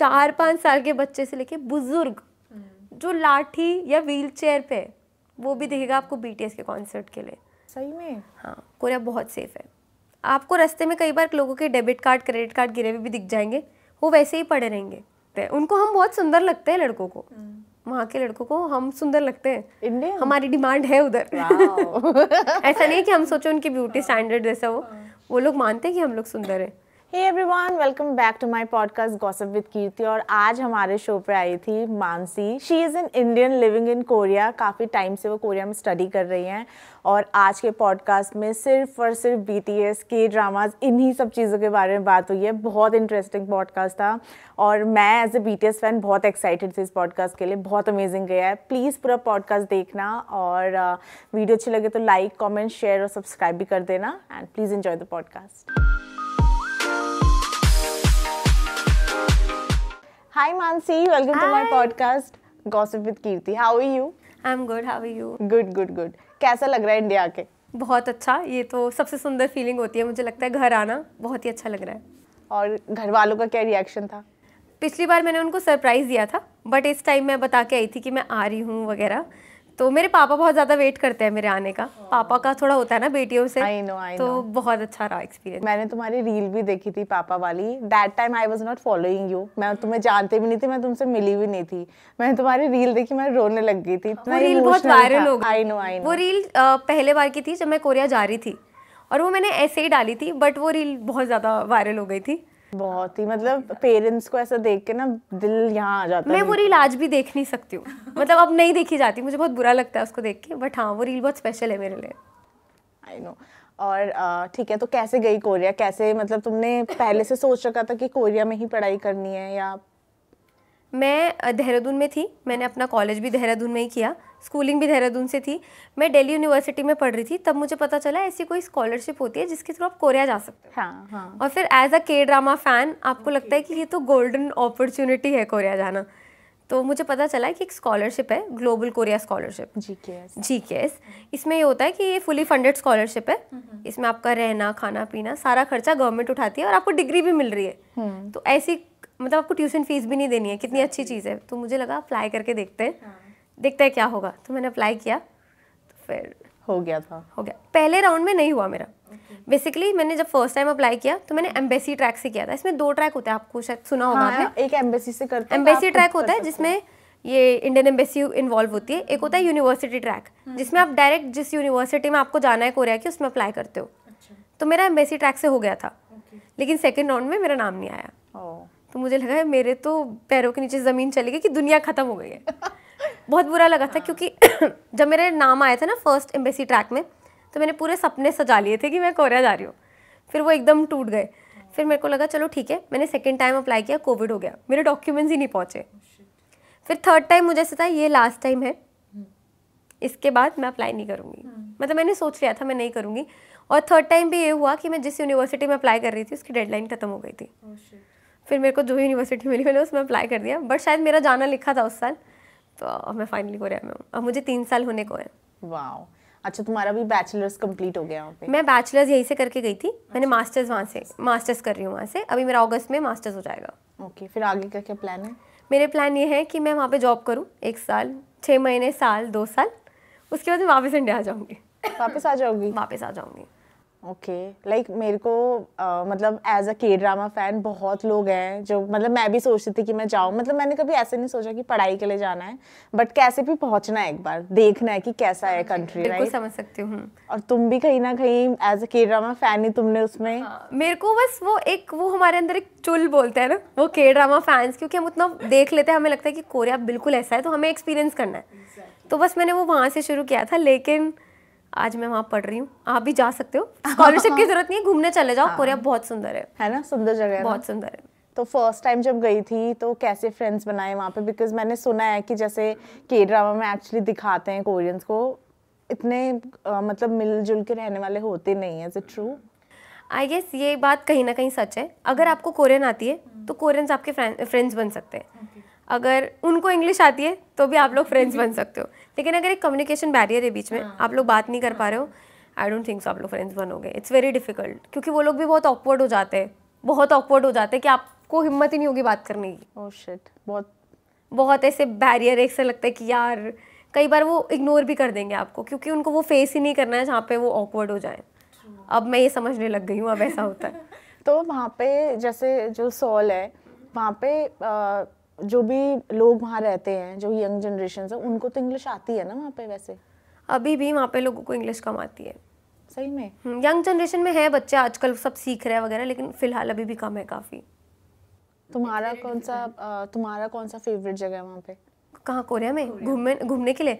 चार पाँच साल के बच्चे से लेके बुजुर्ग हम्म। जो लाठी या व्हील चेयर पे वो भी दिखेगा आपको बीटीएस के कॉन्सर्ट के लिए सही में हाँ कोरिया बहुत सेफ है आपको रास्ते में कई बार लोगों के डेबिट कार्ड क्रेडिट कार्ड गिरे हुए भी दिख जाएंगे वो वैसे ही पड़े रहेंगे उनको हम बहुत सुंदर लगते हैं लड़कों को हम्म। वहाँ के लड़कों को हम सुंदर लगते हैं हमारी डिमांड है उधर ऐसा नहीं है कि हम सोचे उनकी ब्यूटी स्टैंडर्ड हाँ। जैसा हो हाँ। वो लोग मानते हैं कि हम लोग सुंदर हैं hey everyone welcome back to my podcast gossip with Kirti और आज हमारे शो पर आई थी Mansi she is in Indian living in Korea काफ़ी टाइम से वो कोरिया में स्टडी कर रही हैं और आज के पॉडकास्ट में सिर्फ और सिर्फ बी टी एस के ड्रामाज इन्हीं सब चीज़ों के बारे में बात हुई है बहुत इंटरेस्टिंग पॉडकास्ट था और मैं as a B T S fan बहुत एक्साइटेड थी इस पॉडकास्ट के लिए बहुत अमेजिंग गया है प्लीज़ पूरा पॉडकास्ट देखना और वीडियो uh, अच्छी लगे तो लाइक कॉमेंट शेयर और सब्सक्राइब भी कर देना and please enjoy the podcast Hi Mansi, welcome Hi. to my podcast Gossip with Kirti. How are you? I'm good. How are you? Good, good, good. कैसा लग रहा है इंडिया के? बहुत अच्छा ये तो सबसे सुंदर फीलिंग होती है मुझे लगता है घर आना बहुत ही अच्छा लग रहा है और घर वालों का क्या रिएक्शन था पिछली बार मैंने उनको सरप्राइज़ दिया था बट इस टाइम मैं बता के आई थी कि मैं आ रही हूँ वगैरह तो मेरे पापा बहुत ज़्यादा वेट करते हैं मेरे आने का oh. पापा का थोड़ा होता है ना बेटियों से आई नो आई तो बहुत अच्छा रहा एक्सपीरियंस मैंने तुम्हारी रील भी देखी थी पापा वाली that time I was not following you मैं तुम्हें जानते भी नहीं थी मैं तुमसे मिली भी नहीं थी मैंने तुम्हारी रील देखी मैं रोने लग गई थी वो रील बहुत वायरल हो गई आई नो आई वो रील पहले बार की थी जब मैं कोरिया जा रही थी और वो मैंने ऐसे ही डाली थी बट वो रील बहुत ज़्यादा वायरल हो गई थी बहुत ही मतलब पेरेंट्स को ऐसा देख के ना दिल यहाँ आ जाता है मैं वो रील आज भी देख नहीं सकती हूँ मतलब अब नहीं देखी जाती मुझे बहुत बुरा लगता है उसको देख के बट हाँ वो रील बहुत स्पेशल है मेरे लिए आई नो और ठीक है तो कैसे गई कोरिया कैसे मतलब तुमने पहले से सोच रखा था कि कोरिया में ही पढ़ाई करनी है या मैं देहरादून में थी मैंने अपना कॉलेज भी देहरादून में ही किया स्कूलिंग भी देहरादून से थी मैं दिल्ली यूनिवर्सिटी में पढ़ रही थी तब मुझे पता चला ऐसी कोई स्कॉलरशिप होती है जिसके थ्रू आप कोरिया जा सकते हैं हाँ, हाँ. और फिर एज अ के ड्रामा फ़ैन आपको लगता है कि ये तो गोल्डन अपॉर्चुनिटी है कोरिया जाना तो मुझे पता चला कि एक स्कॉलरशिप है ग्लोबल कोरिया स्कॉलरशिप जी के एस जी के एस इसमें ये होता है कि ये फुली फंडेड स्कॉलरशिप है हम्म। इसमें आपका रहना खाना पीना सारा खर्चा गवर्नमेंट उठाती है और आपको डिग्री भी मिल रही है हम्म। तो ऐसी मतलब आपको ट्यूशन फीस भी नहीं देनी है कितनी अच्छी चीज़ है तो मुझे लगा अप्लाई करके देखते हैं हाँ। देखते हैं क्या होगा तो मैंने अप्लाई किया तो फिर हो गया था हो गया पहले राउंड में नहीं हुआ मेरा बेसिकली okay. मैंने जब फर्स्ट टाइम अप्लाई किया तो मैंने एम्बेसी ट्रैक से किया था इसमें दो ट्रैक होते हैं आपको शायद सुना होगा हाँ, आपने एक एम्बेसी से करते एम्बेसी ट्रैक तो होता है जिसमें ये इंडियन एम्बेसी इन्वॉल्व होती है एक होता है यूनिवर्सिटी हम्म। ट्रैक जिसमें आप डायरेक्ट जिस यूनिवर्सिटी में आपको जाना है कोरिया की उसमें अप्लाई करते हो अच्छा। तो मेरा एम्बेसी ट्रैक से हो गया था लेकिन सेकेंड राउंड में मेरा नाम नहीं आया तो मुझे लगा है मेरे तो पैरों के नीचे ज़मीन चली गई कि दुनिया ख़त्म हो गई है बहुत बुरा लगा था क्योंकि जब मेरे नाम आया था ना फर्स्ट एम्बेसी ट्रैक में तो मैंने पूरे सपने सजा लिए थे कि मैं कोरिया जा रही हूँ फिर वो एकदम टूट गए फिर मेरे को लगा चलो ठीक है मैंने सेकेंड टाइम अप्लाई किया कोविड हो गया मेरे डॉक्यूमेंट्स ही नहीं पहुँचे फिर थर्ड टाइम मुझे ऐसा था ये लास्ट टाइम है इसके बाद मैं अप्लाई नहीं करूँगी हम्म। मतलब मैंने सोच लिया था मैं नहीं करूँगी और थर्ड टाइम भी ये हुआ कि मैं जिस यूनिवर्सिटी में अप्लाई कर रही थी उसकी डेडलाइन ख़त्म हो गई थी oh, फिर मेरे को जो यूनिवर्सिटी मिली मैंने उसमें अप्लाई कर दिया बट शायद मेरा जाना लिखा था उस साल तो अब मैं फाइनली कोरिया में हूँ अब मुझे तीन साल होने को है वाओ अच्छा तुम्हारा भी बैचलर्स कंप्लीट हो गया पे? मैं बैचलर्स यहीं से करके गई थी अच्छा। मैंने मास्टर्स वहाँ से मास्टर्स कर रही हूँ वहाँ से अभी मेरा अगस्त में मास्टर्स हो जाएगा ओके फिर आगे का क्या प्लान है मेरे प्लान ये है कि मैं वहाँ पे जॉब करूँ एक साल छः महीने साल दो साल उसके बाद मैं वापस इंडिया आ जाऊँगी वापस आ जाऊँगी वापस आ जाऊँगी ओके okay. लाइक like, मेरे को uh, मतलब एज अ के ड्रामा फैन बहुत लोग हैं जो मतलब मैं भी सोचती थी कि मैं जाऊँ मतलब मैंने कभी ऐसे नहीं सोचा कि पढ़ाई के लिए जाना है बट कैसे भी पहुँचना है एक बार देखना है कि कैसा है हाँ, कंट्री राइट समझ सकती हूँ और तुम भी कहीं ना कहीं एज अ के ड्रामा फैन ही तुमने उसमें हाँ, मेरे को बस वो एक वो हमारे अंदर एक चुल बोलते हैं ना वो के ड्रामा फैंस क्योंकि हम उतना देख लेते हैं हमें लगता है कि कोरिया बिल्कुल ऐसा है तो हमें एक्सपीरियंस करना है तो बस मैंने वो वहाँ से शुरू किया था लेकिन आज मैं वहाँ पढ़ रही हूँ आप भी जा सकते हो स्कॉलरशिप की हाँ। जरूरत नहीं है घूमने चले जाओ कोरिया हाँ। बहुत सुंदर है है ना सुंदर जगह है बहुत सुंदर है तो फर्स्ट टाइम जब गई थी तो कैसे फ्रेंड्स बनाए वहाँ पे बिकॉज मैंने सुना है कि जैसे के ड्रामा में एक्चुअली दिखाते हैं कोरियंस को इतने uh, मतलब मिलजुल के रहने वाले होते नहीं है is it true I guess ये बात कहीं ना कहीं सच है अगर हम्म। आपको कोरियन आती है तो कोरियंस आपके फ्रेंड्स बन सकते हैं okay. अगर उनको इंग्लिश आती है तो भी आप लोग फ्रेंड्स बन सकते हो लेकिन अगर एक कम्युनिकेशन बैरियर है बीच में हाँ। आप लोग बात नहीं कर पा रहे हो आई डोंट थिंक सो आप लोग फ्रेंड्स बनोगे इट्स वेरी डिफिकल्ट क्योंकि वो लोग भी बहुत ऑकवर्ड हो जाते हैं बहुत ऑकवर्ड हो जाते हैं कि आपको हिम्मत ही नहीं होगी बात करने की ओह oh, शिट बहुत बहुत ऐसे बैरियर एक से लगता है कि यार कई बार वो इग्नोर भी कर देंगे आपको क्योंकि उनको वो फेस ही नहीं करना है जहाँ पे वो ऑकवर्ड हो जाए अब मैं ये समझने लग गई हूँ अब ऐसा होता है तो वहाँ पे जैसे जो सॉल है वहाँ पे आ, जो भी लोग वहाँ रहते हैं जो यंग जनरेशन है उनको तो इंग्लिश आती है ना वहाँ पे वैसे अभी भी वहाँ पे लोगों को इंग्लिश कम आती है सही में यंग हम्म, जनरेशन में है बच्चे आजकल सब सीख रहे हैं वगैरह लेकिन फिलहाल अभी भी कम है काफ़ी तुम्हारा कौन सा तुम्हारा कौन सा फेवरेट जगह है वहाँ पे कहाँ कोरिया में घूमने घूमने के लिए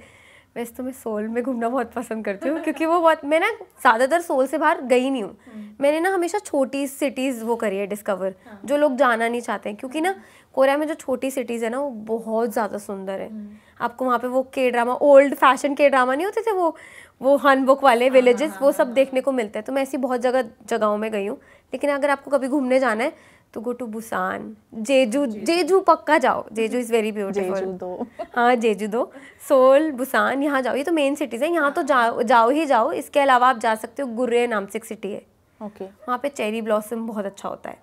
वैसे तो मैं सोल में घूमना बहुत पसंद करती हूँ क्योंकि वो बहुत मैं ना ज़्यादातर सोल से बाहर गई नहीं हूँ हम्म। मैंने ना हमेशा छोटी सिटीज़ वो करी है डिस्कवर हाँ। जो लोग जाना नहीं चाहते हैं क्योंकि ना कोरिया में जो छोटी सिटीज़ है ना वो बहुत ज़्यादा सुंदर है हम्म। आपको वहाँ पे वो K drama old fashion K drama नहीं होते थे वो वो हन बुक वाले विलेजेस हाँ, हाँ, वो हाँ, सब देखने को मिलते हैं तो मैं ऐसी बहुत जगह जगहों में गई हूँ लेकिन अगर आपको कभी घूमने जाना है तो गो टू बुसान जेजू जेजू पक्का जाओ जेजू इज़ वेरी ब्यूटीफुल दो हाँ जेजू दो सोल बुसान यहाँ जाओ ये तो मेन सिटीज़ है यहाँ तो जाओ जाओ ही जाओ इसके अलावा आप जा सकते हो गुर्रे नाम से एक सिटी है ओके okay. वहाँ पे चेरी ब्लॉसम बहुत अच्छा होता है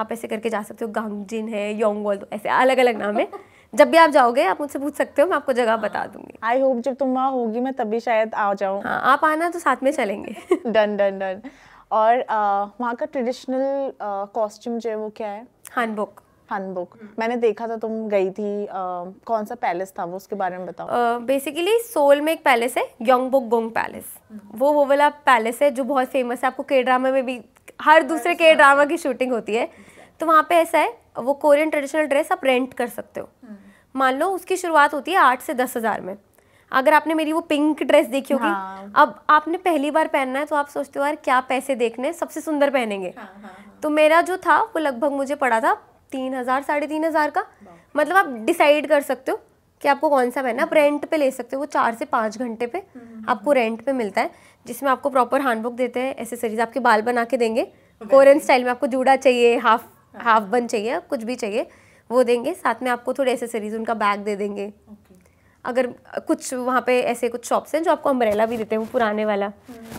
आप ऐसे करके जा सकते हो गांगजिन है योंगवल ऐसे अलग अलग नाम है जब भी आप जाओगे आप मुझसे पूछ सकते हो मैं आपको जगह बता हाँ। दूंगी आई होप जब तुम वहाँ होगी मैं तभी शायद आ जाऊँ हाँ आप आना तो साथ में चलेंगे डन डन डन और वहाँ का ट्रेडिशनल कॉस्ट्यूम जो है वो क्या है हैंडबुक हैंडबुक हम्म। मैंने देखा था तुम गई थी आ, कौन सा पैलेस था वो उसके बारे में बताओ बेसिकली सोल में एक पैलेस है योंगबुक गोंग पैलेस वो वो वाला पैलेस है जो बहुत फेमस है आपको के ड्रामा में भी हर दूसरे के ड्रामा की शूटिंग होती है तो वहाँ पे ऐसा है वो कोरियन ट्रेडिशनल ड्रेस आप रेंट कर सकते हो हम्म। मान लो उसकी शुरुआत होती है आठ से दस हज़ार में अगर आपने मेरी वो पिंक ड्रेस देखी होगी हाँ। अब आपने पहली बार पहनना है तो आप सोचते हो यार क्या पैसे देखने सबसे सुंदर पहनेंगे हाँ, हाँ, हाँ। तो मेरा जो था वो लगभग मुझे पड़ा था तीन हज़ार साढ़े तीन हज़ार का मतलब आप डिसाइड कर सकते हो कि आपको कौन सा पहनना आप रेंट हम्म। पे ले सकते हो वो चार से पाँच घंटे पे हम्म, आपको रेंट पे मिलता है जिसमें आपको प्रॉपर हैंडबुक देते हैं एसेसरीज आपके बाल बना के देंगे कोरियन स्टाइल में आपको जूड़ा चाहिए हाफ हाफ बन चाहिए कुछ भी चाहिए वो देंगे साथ में आपको थोड़ी एसेसरीज उनका बैग दे देंगे अगर कुछ वहाँ पे ऐसे कुछ शॉप्स हैं जो आपको अम्ब्रेला भी देते हैं वो पुराने वाला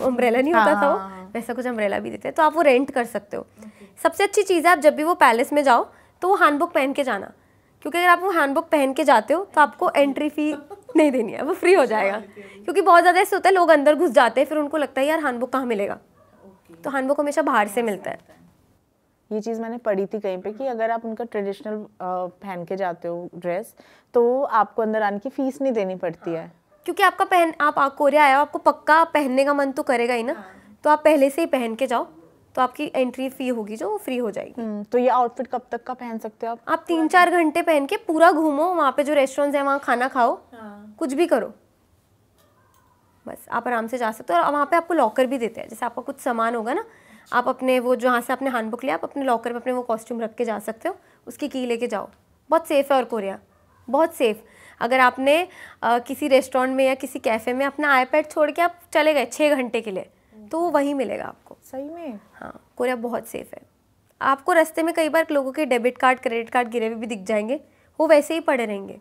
अम्ब्रेला नहीं होता था वो हाँ। वैसा कुछ अम्ब्रेला भी देते हैं तो आप वो रेंट कर सकते हो सबसे अच्छी चीज़ है आप जब भी वो पैलेस में जाओ तो वो हैंडबुक पहन के जाना क्योंकि अगर आप वो हैंडबुक पहन के जाते हो तो आपको एंट्री फ़ी नहीं देनी है वो फ्री हो जाएगा क्योंकि बहुत ज़्यादा ऐसे होता है लोग अंदर घुस जाते हैं फिर उनको लगता है यार हैंडबुक कहाँ मिलेगा तो हैंडबुक हमेशा बाहर से मिलता है ये चीज़ मैंने पढ़ी थी कहीं पे कि हम्म। अगर आप उनका ट्रेडिशनल पहन के जाते हो ड्रेस तो आपको अंदर आने की फ़ीस नहीं देनी पड़ती है हाँ। क्योंकि आपका पहन आप, कोरिया आया हो आपको पक्का पहनने का मन तो करेगा ही ना हाँ। तो आप पहले से ही पहन के जाओ तो आपकी एंट्री फी होगी जो फ्री हो जाएगी हम्म, तो ये आउटफिट कब तक का पहन सकते हो आप आप तीन चार घंटे पहन के पूरा घूमो वहाँ पे जो रेस्टोरेंट्स हैं वहाँ खाना खाओ हाँ। कुछ भी करो बस आप आराम से जा सकते हो और वहाँ पे आपको लॉकर भी देते हैं जैसे आपका कुछ सामान होगा ना आप अपने वो जहाँ से आपने हैंडबुक लिया आप अपने लॉकर में अपने वो कॉस्ट्यूम रख के जा सकते हो उसकी की लेके जाओ बहुत सेफ़ है और कोरिया बहुत सेफ़ अगर आपने आ, किसी रेस्टोरेंट में या किसी कैफ़े में अपना आईपैड छोड़ के आप चले गए छः घंटे के लिए तो वो वहीं मिलेगा आपको सही में हाँ कोरिया बहुत सेफ़ है आपको रास्ते में कई बार लोगों के डेबिट कार्ड क्रेडिट कार्ड गिरे हुए भी दिख जाएंगे वो वैसे ही पड़े रहेंगे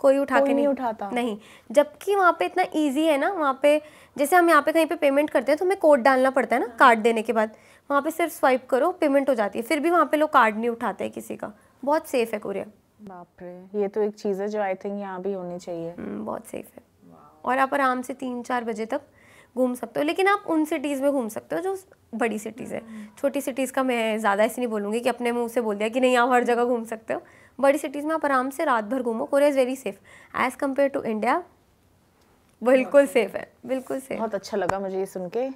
कोई उठा कोई के नहीं, नहीं उठाता नहीं जबकि वहाँ पे इतना इजी है ना वहाँ पे जैसे हम यहाँ पे कहीं पे पेमेंट करते हैं तो हमें कोड डालना पड़ता है ना कार्ड देने के बाद वहाँ पे सिर्फ स्वाइप करो पेमेंट हो जाती है फिर भी वहाँ पे लोग कार्ड नहीं उठाते हैं किसी का बहुत सेफ है कोरिया बाप रे ये तो एक चीज़ है जो आई थिंक यहाँ भी होनी चाहिए हम्म, बहुत सेफ है और आप आराम से तीन चार बजे तक घूम सकते हो लेकिन आप उन सिटीज़ में घूम सकते हो जो बड़ी सिटीज़ है हम्म। छोटी सिटीज़ का मैं ज़्यादा ऐसे नहीं बोलूँगी कि अपने मुँह से बोल दिया कि नहीं आप हर जगह घूम सकते हो बड़ी सिटीज़ में आप आराम से रात भर घूमो Korea is very safe as compare to India बिल्कुल सेफ है बिल्कुल सेफ बहुत अच्छा लगा मुझे ये सुन के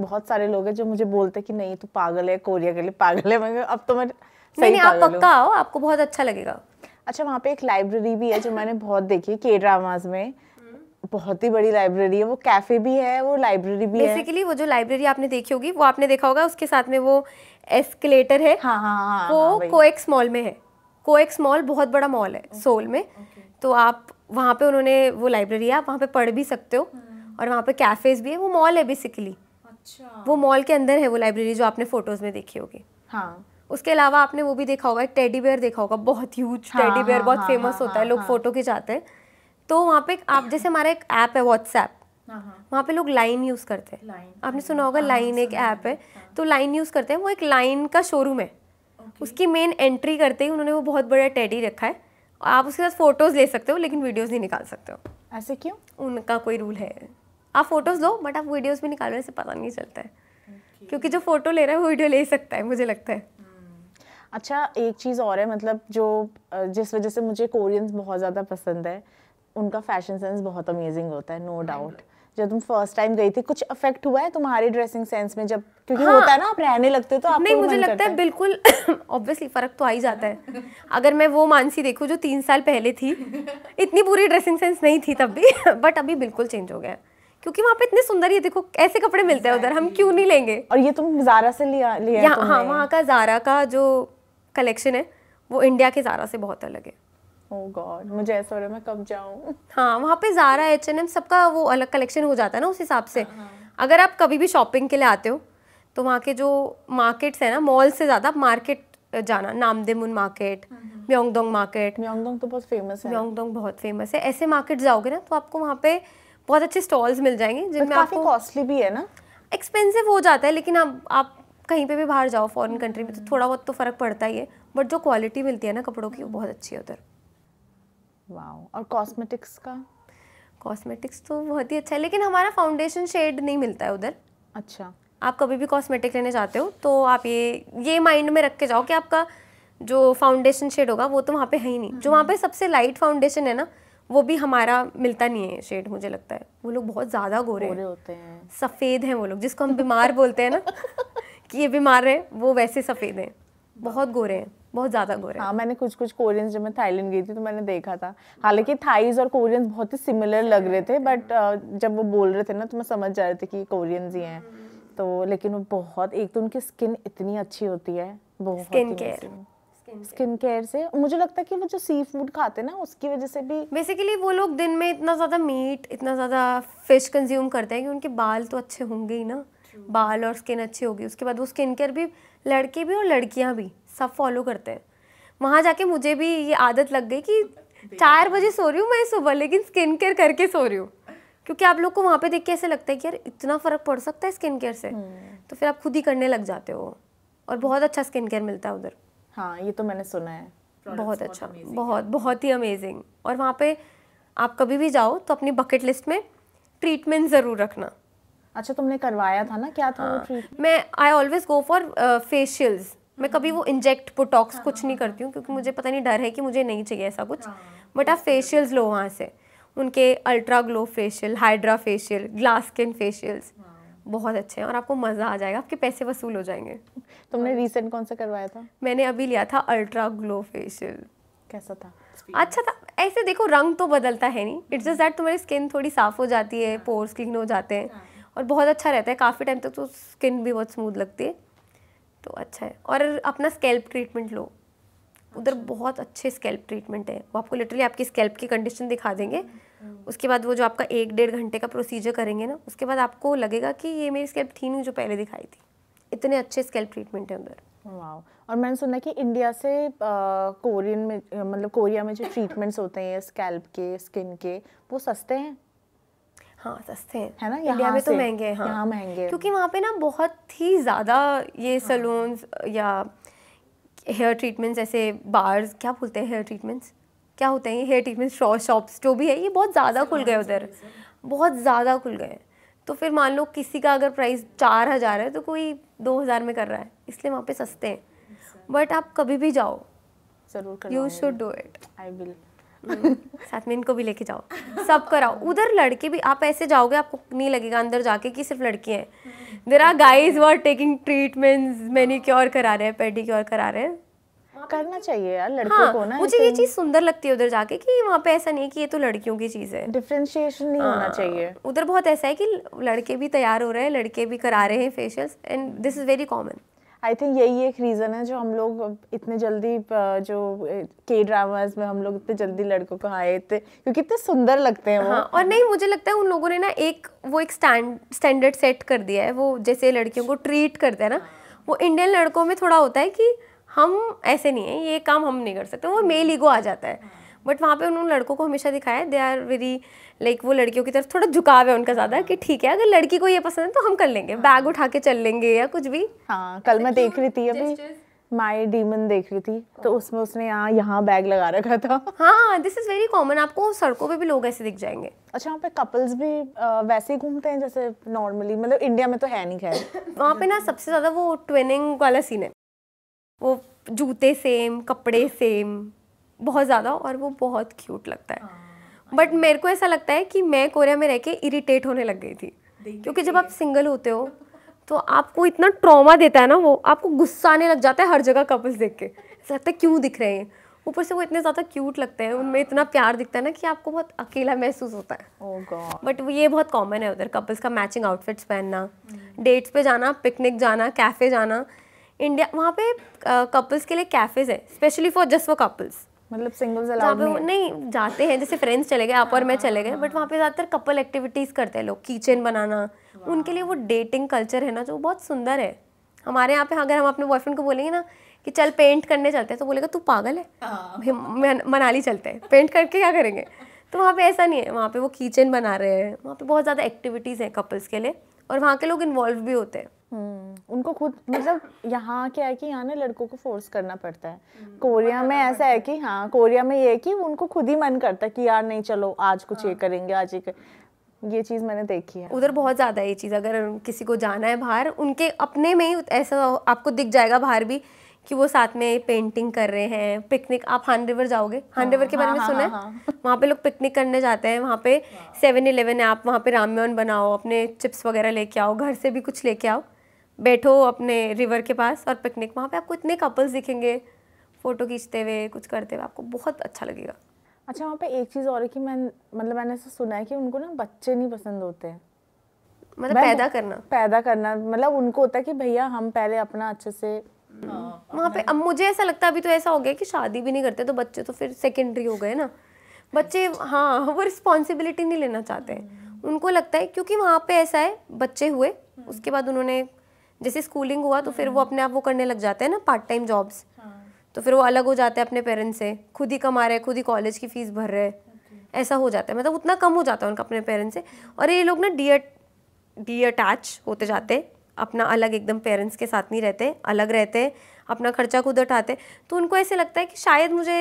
बहुत सारे लोग हैं जो मुझे बोलते कि नहीं तू पागल है कोरिया के लिए पागल है अब तो मैं सही नहीं, आप पक्का आओ आपको बहुत अच्छा लगेगा अच्छा वहाँ पे एक लाइब्रेरी भी है जो मैंने बहुत देखी के ड्रामाज में बहुत ही बड़ी लाइब्रेरी है वो कैफे भी है वो लाइब्रेरी भी Basically, है बेसिकली वो जो लाइब्रेरी आपने देखी होगी वो आपने देखा होगा उसके साथ में वो एस्केलेटर है हाँ, हाँ हाँ हाँ वो हाँ, कोएक्स मॉल में है कोएक्स मॉल बहुत बड़ा मॉल है सोल में तो आप वहाँ पे उन्होंने वो लाइब्रेरी है आप वहाँ पे पढ़ भी सकते हो हाँ। और वहाँ पे कैफ़ेज़ भी है वो मॉल है बेसिकली अच्छा वो मॉल के अंदर है वो लाइब्रेरी जो आपने फ़ोटोज़ में देखी होगी हाँ उसके अलावा आपने वो भी देखा होगा एक टेडी बेयर देखा होगा बहुत ह्यूज टेडी बेयर बहुत हाँ, फेमस हाँ, होता है हाँ, लोग फ़ोटो खिंचाते हैं तो वहाँ पे आप जैसे हमारा एक ऐप है व्हाट्सएप वहाँ पे लोग लाइन यूज़ करते हैं आपने सुना होगा लाइन एक ऐप है तो लाइन यूज़ करते हैं वो एक लाइन का शोरूम है उसकी मेन एंट्री करते ही उन्होंने वो बहुत बड़ा टेडी रखा है आप उसके साथ फ़ोटोज़ ले सकते हो लेकिन वीडियोज़ नहीं निकाल सकते हो ऐसे क्यों उनका कोई रूल है आप फ़ोटोज़ लो बट आप वीडियोज़ भी निकालो ऐसे पता नहीं चलता है क्योंकि जो फ़ोटो ले रहा है वो वीडियो ले सकता है मुझे लगता है hmm. अच्छा एक चीज़ और है मतलब जो जिस वजह से मुझे कोरियंस बहुत ज़्यादा पसंद है उनका फैशन सेंस बहुत अमेजिंग होता है नो no डाउट जब तुम फर्स्ट टाइम गई थी कुछ अफेक्ट हुआ है तुम्हारी ड्रेसिंग सेंस में जब क्योंकि हाँ, होता है ना आप रहने लगते हो तो आपको नहीं मुझे लगता है बिल्कुल ऑब्वियसली फर्क तो आ ही जाता है अगर मैं वो मानसी देखूँ जो तीन साल पहले थी इतनी बुरी ड्रेसिंग सेंस नहीं थी तब भी बट अभी बिल्कुल चेंज हो गया क्योंकि वहाँ पे इतने सुंदर ये देखो ऐसे कपड़े मिलते हैं उधर हम क्यों नहीं लेंगे और ये तुम जारा से लिया लिया हाँ वहाँ का जारा का जो कलेक्शन है वो इंडिया के जारा से बहुत अलग है oh मुझे ऐसा हो रहा है मैं कब जाऊँ हाँ वहाँ पे ज़ारा एच एन एम सबका वो अलग कलेक्शन हो जाता है ना उस हिसाब से हाँ, हाँ। अगर आप कभी भी शॉपिंग के लिए आते हो तो वहाँ के जो मार्केट्स हैं ना मॉल से ज़्यादा मार्केट जाना Namdaemun market Myeongdong market Myeongdong तो बहुत फेमस है म्योंगडोंग बहुत फेमस है ऐसे मार्केट जाओगे ना तो आपको वहाँ पे बहुत अच्छे स्टॉल्स मिल जाएंगे जिनमें आपको कॉस्टली भी है ना एक्सपेंसिव हो जाता है लेकिन आप आप कहीं पे भी बाहर जाओ फॉरेन कंट्री में तो हम्म। थोड़ा बहुत तो फ़र्क पड़ता ही है बट जो क्वालिटी मिलती है ना कपड़ों की वो बहुत अच्छी है उधर वाओ और कॉस्मेटिक्स का कॉस्मेटिक्स तो बहुत ही अच्छा है लेकिन हमारा फाउंडेशन शेड नहीं मिलता है उधर अच्छा आप कभी भी कॉस्मेटिक लेने जाते हो तो आप ये ये माइंड में रख के जाओ कि आपका जो फाउंडेशन शेड होगा वो तो वहाँ पे है ही नहीं जो वहाँ पे सबसे लाइट फाउंडेशन है ना वो भी हमारा मिलता नहीं है शेड मुझे लगता है वो लोग बहुत ज़्यादा गोरे, गोरे होते हैं सफ़ेद हैं वो लोग जिसको हम बीमार बोलते हैं ना कि ये बीमार हैं वो वैसे सफ़ेद हैं बहुत गोरे हैं बहुत ज़्यादा गोरे हाँ मैंने कुछ कुछ कोरियंस जब मैं थाईलैंड गई थी तो मैंने देखा था हालांकि थाईज और कोरियंस बहुत ही सिमिलर लग रहे थे बट uh, जब वो बोल रहे थे ना तो मैं समझ जा रही थी कि कोरियंस ही हैं तो लेकिन वो बहुत एक तो उनकी स्किन इतनी अच्छी होती है बहुत स्किन केयर स्किन केयर से मुझे लगता है कि वो जो सी फूड खाते ना उसकी वजह से भी बेसिकली वो लोग दिन में इतना ज़्यादा मीट इतना ज़्यादा फिश कंज्यूम करते हैं कि उनके बाल तो अच्छे होंगे ही ना बाल और स्किन अच्छी होगी उसके बाद वो स्किन केयर भी लड़के भी और लड़कियाँ भी सब फॉलो करते हैं वहाँ जाके मुझे भी ये आदत लग गई कि चार बजे सो रही हूँ मैं सुबह लेकिन स्किन केयर करके सो रही हूँ क्योंकि आप लोग को वहाँ पे देख के ऐसे लगता है कि यार इतना फ़र्क पड़ सकता है स्किन केयर से हम्म। तो फिर आप खुद ही करने लग जाते हो और बहुत अच्छा स्किन केयर मिलता है उधर हाँ ये तो मैंने सुना है बहुत अच्छा बहुत बहुत ही अमेजिंग और वहाँ पे आप कभी भी जाओ तो अपनी बकेट लिस्ट में ट्रीटमेंट ज़रूर रखना अच्छा तुमने करवाया था ना क्या था हाँ, मैं I always go for facials मैं कभी वो इंजेक्ट पोटॉक्स हाँ, कुछ हाँ, नहीं हाँ। करती हूँ क्योंकि मुझे पता नहीं डर है कि मुझे नहीं चाहिए ऐसा कुछ बट आप फेशियल्स लो वहाँ से उनके ultra glow facial hydra facial glass skin facials बहुत अच्छे हैं और आपको मज़ा आ जाएगा आपके पैसे वसूल हो जाएंगे तुमने रिसेंट कौन सा करवाया था मैंने अभी लिया था अल्ट्रा ग्लो फेशियल कैसा था अच्छा था ऐसे देखो रंग तो बदलता है नहीं इट्स जस्ट दैट तुम्हारी स्किन थोड़ी साफ़ हो जाती है पोर्स क्लीन हो जाते हैं और बहुत अच्छा रहता है काफ़ी टाइम तक तो स्किन भी बहुत स्मूथ लगती है तो अच्छा है और अपना स्कैल्प ट्रीटमेंट लो उधर अच्छा। बहुत अच्छे स्कैल्प ट्रीटमेंट है वो आपको लिटरली आपकी स्कैल्प की कंडीशन दिखा देंगे हम्म। उसके बाद वो जो आपका एक डेढ़ घंटे का प्रोसीजर करेंगे ना उसके बाद आपको लगेगा कि ये मेरी स्कैल्प थी नहीं जो पहले दिखाई थी इतने अच्छे स्कैल्प ट्रीटमेंट है उधर वाह और मैंने सुना कि इंडिया से कोरियन में मतलब कोरिया में जो ट्रीटमेंट्स होते हैं स्कैल्प के स्किन के वो सस्ते हैं हाँ सस्ते हैं है ना इंडिया में तो महंगे हैं हाँ महंगे क्योंकि वहाँ पे ना बहुत ही ज़्यादा ये हाँ। सलून्स या हेयर ट्रीटमेंट्स ऐसे बार्स क्या बोलते हैं हेयर ट्रीटमेंट्स क्या होते हैं ये हेयर ट्रीटमेंट शॉप्स जो भी है ये बहुत ज़्यादा खुल गए उधर बहुत ज़्यादा खुल गए तो फिर मान लो किसी का अगर प्राइस चार हज़ार है तो कोई दो हज़ार में कर रहा है इसलिए वहाँ पे सस्ते हैं अच्छा। बट आप कभी भी जाओ ज़रूर you should do it I will साथ में इनको भी लेके जाओ सब कराओ उधर लड़के भी आप ऐसे जाओगे आपको नहीं लगेगा अंदर जाके कि सिर्फ लड़की हैं देर आर गाइज वो are taking treatment manicure करा रहे हैं पेडी क्योर करा रहे हैं करना चाहिए यार लड़कों हाँ, को ना मुझे ये चीज सुंदर लगती है उधर जाके कि वहाँ पे ऐसा नहीं है कि ये तो लड़कियों की चीज है डिफ्रेंशिएशन नहीं हाँ, होना चाहिए उधर बहुत ऐसा है कि लड़के भी तैयार हो रहे हैं लड़के भी करा रहे हैं facials and this is very common I think यही एक रीज़न है जो हम लोग इतने जल्दी जो के ड्रामाज में हम लोग इतने जल्दी लड़कों को आए थे क्योंकि इतने सुंदर लगते हैं हाँ, और नहीं मुझे लगता है उन लोगों ने ना एक वो एक स्टैंड स्टैंडर्ड सेट कर दिया है वो जैसे लड़कियों को ट्रीट करते हैं ना वो इंडियन लड़कों में थोड़ा होता है कि हम ऐसे नहीं है ये काम हम नहीं कर सकते वो मेल ईगो आ जाता है बट वहाँ पे उन्होंने लड़कों को हमेशा दिखाया दे आर वेरी लाइक वो लड़कियों की तरफ थोड़ा झुकाव है उनका ज़्यादा कि ठीक है अगर लड़की को ये पसंद है तो हम कर लेंगे हाँ। बैग उठा के चल लेंगे या कुछ भी हाँ कल मैं देख रही थी अभी माय डीमन देख रही थी तो हाँ। उसमें उसने यहाँ यहाँ बैग लगा रखा था हाँ दिस इज़ वेरी कॉमन आपको सड़कों पे भी लोग ऐसे दिख जाएंगे अच्छा वहाँ पे कपल्स भी वैसे ही घूमते हैं जैसे नॉर्मली मतलब इंडिया में तो है नहीं खैर वहाँ पे ना सबसे ज़्यादा वो ट्विनिंग वाला सीन है वो जूते सेम कपड़े सेम बहुत ज़्यादा और वो बहुत क्यूट लगता है बट हाँ, मेरे को ऐसा लगता है कि मैं कोरिया में रह के इरीटेट होने लग गई थी क्योंकि जब आप सिंगल होते हो तो आपको इतना ट्रॉमा देता है ना वो आपको गुस्सा आने लग जाता है हर जगह कपल्स देख के ऐसा लगता है क्यों दिख रहे हैं ऊपर से वो इतने ज़्यादा क्यूट लगते हैं उनमें इतना हाँ। प्यार दिखता है ना कि आपको बहुत अकेला महसूस होता है बट oh ये बहुत कॉमन है उधर कपल्स का मैचिंग आउटफिट्स पहनना डेट्स हम्म। पे जाना पिकनिक जाना कैफ़े जाना इंडिया वहाँ पे कपल्स के लिए कैफ़ेज़ है specially for just for couples मतलब सिंगल्स अलाउड नहीं, नहीं जाते हैं जैसे फ्रेंड्स चले गए आप और मैं चले गए बट वहाँ पे ज़्यादातर कपल एक्टिविटीज़ करते हैं लोग किचन बनाना उनके लिए वो डेटिंग कल्चर है ना जो बहुत सुंदर है हमारे यहाँ पे अगर हम अपने बॉयफ्रेंड को बोलेंगे ना कि चल पेंट करने चलते हैं तो बोलेगा तू पागल है हाँ। मनाली चलते हैं पेंट करके क्या करेंगे तो वहाँ पे ऐसा नहीं है वहाँ पे वो किचन बना रहे हैं वहाँ पे बहुत ज़्यादा एक्टिविटीज़ हैं कपल्स के लिए और वहाँ के लोग इन्वॉल्व भी होते हैं हम्म, उनको खुद मतलब यहाँ क्या है कि यहाँ ना लड़कों को फोर्स करना पड़ता है हम्म, कोरिया में ऐसा है कि हाँ कोरिया में ये है कि उनको खुद ही मन करता है कि यार नहीं चलो आज कुछ ये हाँ। करेंगे आज ये ये चीज़ मैंने देखी है उधर बहुत ज़्यादा ये चीज़ अगर किसी को जाना है बाहर उनके अपने में ही ऐसा आपको दिख जाएगा बाहर भी कि वो साथ में पेंटिंग कर रहे हैं पिकनिक आप हान रिवर जाओगे हान रिवर के हाँ, बारे में हाँ, सुना है वहाँ पे लोग पिकनिक करने जाते हैं वहाँ पे सेवन इलेवन है आप वहाँ पे रामयन बनाओ अपने चिप्स वगैरह लेके आओ घर से भी कुछ लेके आओ बैठो अपने रिवर के पास और पिकनिक वहाँ पे आपको इतने कपल्स दिखेंगे फ़ोटो खींचते हुए कुछ करते हुए आपको बहुत अच्छा लगेगा अच्छा वहाँ पे एक चीज़ और है कि मैं मतलब मैंने ऐसा सुना है कि उनको ना बच्चे नहीं पसंद होते हैं मतलब पैदा करना पैदा करना मतलब उनको होता है कि भैया हम पहले अपना अच्छे से हाँ, वहाँ पे अब मुझे ऐसा लगता है अभी तो ऐसा हो गया कि शादी भी नहीं करते तो बच्चे तो फिर सेकेंडरी हो गए ना बच्चे हाँ वो रिस्पॉन्सिबिलिटी नहीं लेना चाहते हाँ। उनको लगता है क्योंकि वहाँ पे ऐसा है बच्चे हुए उसके बाद उन्होंने जैसे स्कूलिंग हुआ तो फिर वो हम्म। अपने आप वो करने लग जाते हैं ना पार्ट टाइम जॉब्स तो फिर वो अलग हो जाते हैं अपने पेरेंट्स से खुद ही कमा रहे हैं खुद ही कॉलेज की फीस भर रहे ऐसा हो जाता है मतलब उतना कम हो जाता है उनका अपने पेरेंट्स से और ये लोग ना डी डी अटैच होते जाते अपना अलग एकदम पेरेंट्स के साथ नहीं रहते अलग रहते अपना खर्चा खुद उठाते तो उनको ऐसे लगता है कि शायद मुझे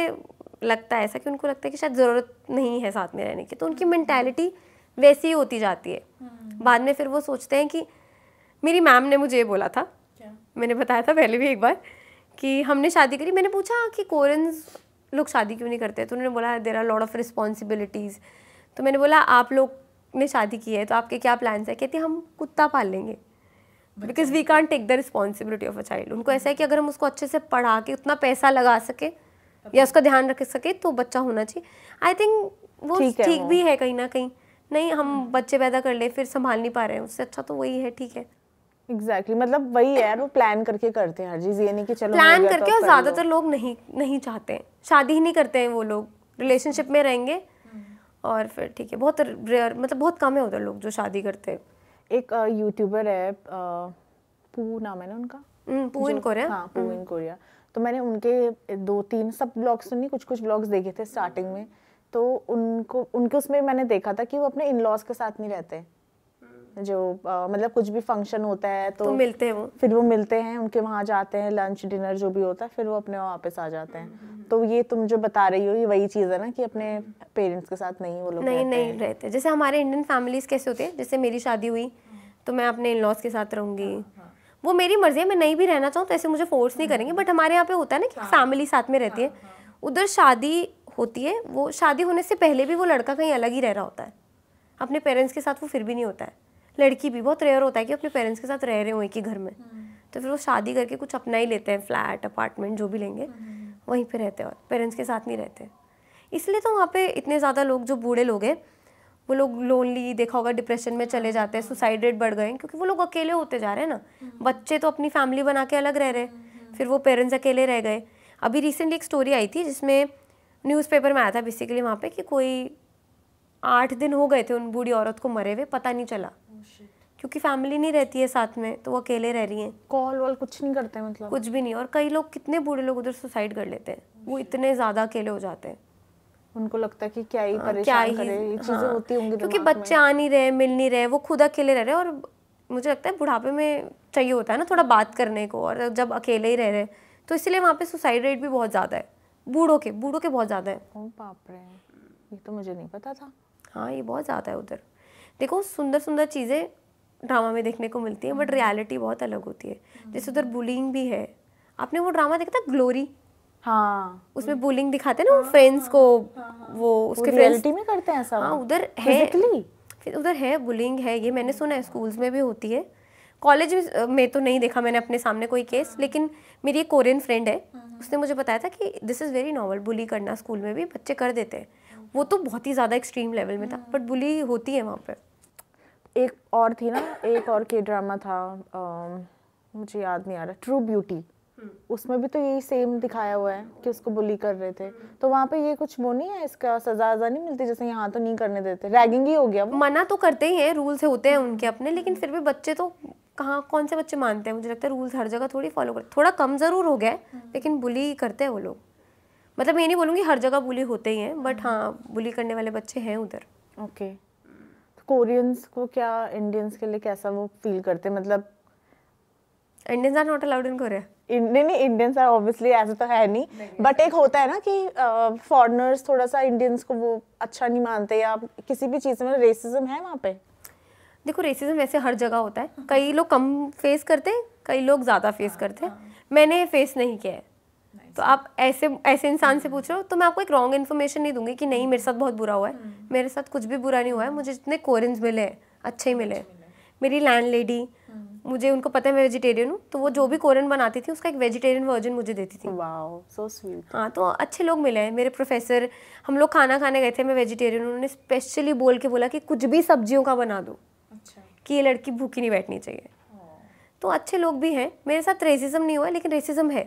लगता है ऐसा कि उनको लगता है कि शायद ज़रूरत नहीं है साथ में रहने की तो उनकी मैंटेलिटी हम्म। वैसी ही होती जाती है हम्म। बाद में फिर वो सोचते हैं कि मेरी मैम ने मुझे ये बोला था क्या? मैंने बताया था पहले भी एक बार कि हमने शादी करी मैंने पूछा कि कोरियंस लोग शादी क्यों नहीं करते तो उन्होंने बोला there are lord of responsibilities तो मैंने बोला आप लोग ने शादी की है तो आपके क्या प्लान्स है कहते हम कुत्ता पाल लेंगे because we can't take the responsibility of a child उनको ऐसा है कि हम्म। अगर हम उसको अच्छे से पढ़ा के उतना पैसा लगा सके या तो उसका ध्यान रख सके तो बच्चा होना चाहिए आई थिंक वो ठीक भी है कहीं ना कहीं नहीं हम हम्म। बच्चे पैदा कर ले फिर संभाल नहीं पा रहे हैं उससे अच्छा तो वही है ठीक है एग्जैक्टली exactly. मतलब वही है वो प्लान करके करते हैं हर चीज ये नहीं कि चलो प्लान तो करके और ज्यादातर लोग नहीं नहीं चाहते शादी ही नहीं करते हैं वो लोग रिलेशनशिप में रहेंगे और फिर ठीक है बहुत रेयर मतलब बहुत कम है उधर लोग जो शादी करते हैं एक यूट्यूबर है पू नाम है ना उनका हम्म, पू इन कोरिया हाँ पू हम्म। इन कोरिया तो मैंने उनके दो तीन सब ब्लॉग्स तो नहीं कुछ कुछ ब्लॉग्स देखे थे स्टार्टिंग में तो उनको उनके उसमें मैंने देखा था कि वो अपने इन लॉज के साथ नहीं रहते जो आ, मतलब कुछ भी फंक्शन होता है तो, तो मिलते हैं वो फिर वो मिलते हैं उनके वहाँ जाते हैं लंच डिनर जो भी होता है फिर वो अपने वापस आ जाते हैं हम्म। तो ये तुम जो बता रही हो ये वही चीज़ है ना कि अपने पेरेंट्स हम्म। के साथ नहीं वो लोग नहीं रहते नहीं रहते जैसे हमारे इंडियन फैमिलीज कैसे होते हैं जैसे मेरी शादी हुई तो मैं अपने इन लॉज के साथ रहूँगी हाँ, हाँ। वो मेरी मर्जी है मैं नहीं भी रहना चाहूँ तो ऐसे मुझे फोर्स नहीं हाँ। करेंगे बट हमारे यहाँ पे होता है ना कि फैमिली साथ में रहती है उधर शादी होती है वो शादी होने से पहले भी वो लड़का कहीं अलग ही रह रहा होता है अपने पेरेंट्स के साथ वो फिर भी नहीं होता है लड़की भी बहुत रेयर होता है कि अपने पेरेंट्स के साथ रह रहे हों एक ही घर में हम्म। तो फिर वो शादी करके कुछ अपना ही लेते हैं फ्लैट अपार्टमेंट जो भी लेंगे हम्म, हम्म, वहीं पर रहते हैं और पेरेंट्स के साथ नहीं रहते इसलिए तो वहाँ पर इतने ज़्यादा लोग जो बूढ़े लोग हैं वो लोग लोनली देखा होगा डिप्रेशन में चले जाते हैं सुसाइड हाँ। रेट बढ़ गए क्योंकि वो लोग अकेले होते जा रहे हैं ना बच्चे तो अपनी फैमिली बना के अलग रह रहे फिर वो पेरेंट्स अकेले रह गए अभी रिसेंटली एक स्टोरी आई थी जिसमें न्यूज़पेपर में आया था बेसिकली वहाँ पे कि कोई आठ दिन हो गए थे उन बूढ़ी औरत को मरे हुए पता नहीं चला Oh, क्योंकि फैमिली नहीं रहती है साथ में तो वो अकेले रह रही हैं कॉल वॉल कुछ नहीं करते मतलब कुछ भी नहीं और कई लोग कितने बूढ़े लोग उधर सुसाइड कर लेते हैं वो इतने ज़्यादा अकेले हो जाते हैं उनको लगता है कि क्या ही हाँ, परेशान क्या ही चीज़ें हाँ, होती होंगी क्योंकि बच्चे आ नहीं रहे मिल नहीं रहे वो खुद अकेले रह रहे और मुझे लगता है बुढ़ापे में चाहिए होता है ना थोड़ा बात करने को और जब अकेले ही रह रहे तो इसलिए वहाँ पे सुसाइड रेट भी बहुत ज़्यादा है बूढ़ों के बूढ़ों के बहुत ज़्यादा है ये तो मुझे नहीं पता था हाँ ये बहुत ज़्यादा है उधर देखो सुंदर सुंदर चीज़ें ड्रामा में देखने को मिलती है बट रियलिटी बहुत अलग होती है हम्म। जैसे उधर बुलिंग भी है आपने वो ड्रामा देखा था ग्लोरी हाँ उसमें बुलिंग दिखाते ना फ्रेंड्स हाँ, हाँ, को हाँ, वो उसके रियलिटी में करते हैं ऐसा हाँ उधर है फिर उधर है बुलिंग है ये मैंने सुना है स्कूल्स में भी होती है कॉलेज में, में तो नहीं देखा मैंने अपने सामने कोई केस लेकिन मेरी एक कोरियन फ्रेंड है उसने मुझे बताया था कि this is very normal bully करना स्कूल में भी बच्चे कर देते हैं वो तो बहुत ही ज़्यादा एक्सट्रीम लेवल में था बट बुली होती है वहाँ पर एक और थी ना एक और के ड्रामा था आ, मुझे याद नहीं आ रहा ट्रू हम्म। ब्यूटी उसमें भी तो यही सेम दिखाया हुआ है कि उसको बुली कर रहे थे तो वहाँ पे ये कुछ वो नहीं है इसका सजा वजा नहीं मिलती जैसे यहाँ तो नहीं करने देते रैगिंग ही हो गया वो? मना तो करते ही है रूल्स होते हैं उनके हम्म। अपने लेकिन फिर भी बच्चे तो कहाँ कौन से बच्चे मानते हैं मुझे लगता है रूल्स हर जगह थोड़ी फॉलो करते थोड़ा कम ज़रूर हो गया हम्म। लेकिन बुली करते हैं वो लोग मतलब ये नहीं बोलूँगी हर जगह बुली होते ही हैं बट हाँ बुली करने वाले बच्चे हैं उधर ओके कोरियंस को क्या इंडियंस के लिए कैसा वो फील करते मतलब Indians are not allowed in Korea Indian Indians are obviously ऐसा तो है नहीं बट एक होता है ना कि फॉरनर्स uh, थोड़ा सा इंडियंस को वो अच्छा नहीं मानते या किसी भी चीज़ में रेसिज्म है वहाँ पे देखो रेसिज्म वैसे हर जगह होता है हाँ। कई लोग कम फेस करते हैं कई लोग ज़्यादा फेस हाँ, करते हैं हाँ। मैंने फेस नहीं किया है तो आप ऐसे ऐसे इंसान से पूछ रहे हो तो मैं आपको एक रॉन्ग इन्फॉर्मेशन नहीं दूंगी कि नहीं मेरे साथ बहुत बुरा हुआ है हम्म। मेरे साथ कुछ भी बुरा नहीं हुआ है मुझे जितने कोरियंस मिले हैं अच्छे ही मिले मेरी लैंड लेडी हम्म। मुझे उनको पता है मैं वेजिटेरियन हूँ तो वो जो भी कोरियन बनाती थी उसका एक वेजिटेरियन वर्जन मुझे देती थी सो स्वीट हाँ तो अच्छे लोग मिले हैं मेरे प्रोफेसर हम लोग खाना खाने गए थे मैं वेजिटेरियन उन्होंने स्पेशली बोल के बोला कि कुछ भी सब्जियों का बना दो अच्छा। कि ये लड़की भूखी नहीं बैठनी चाहिए oh. तो अच्छे लोग भी हैं मेरे साथ रेसिज्म नहीं हुआ लेकिन रेसिज्म है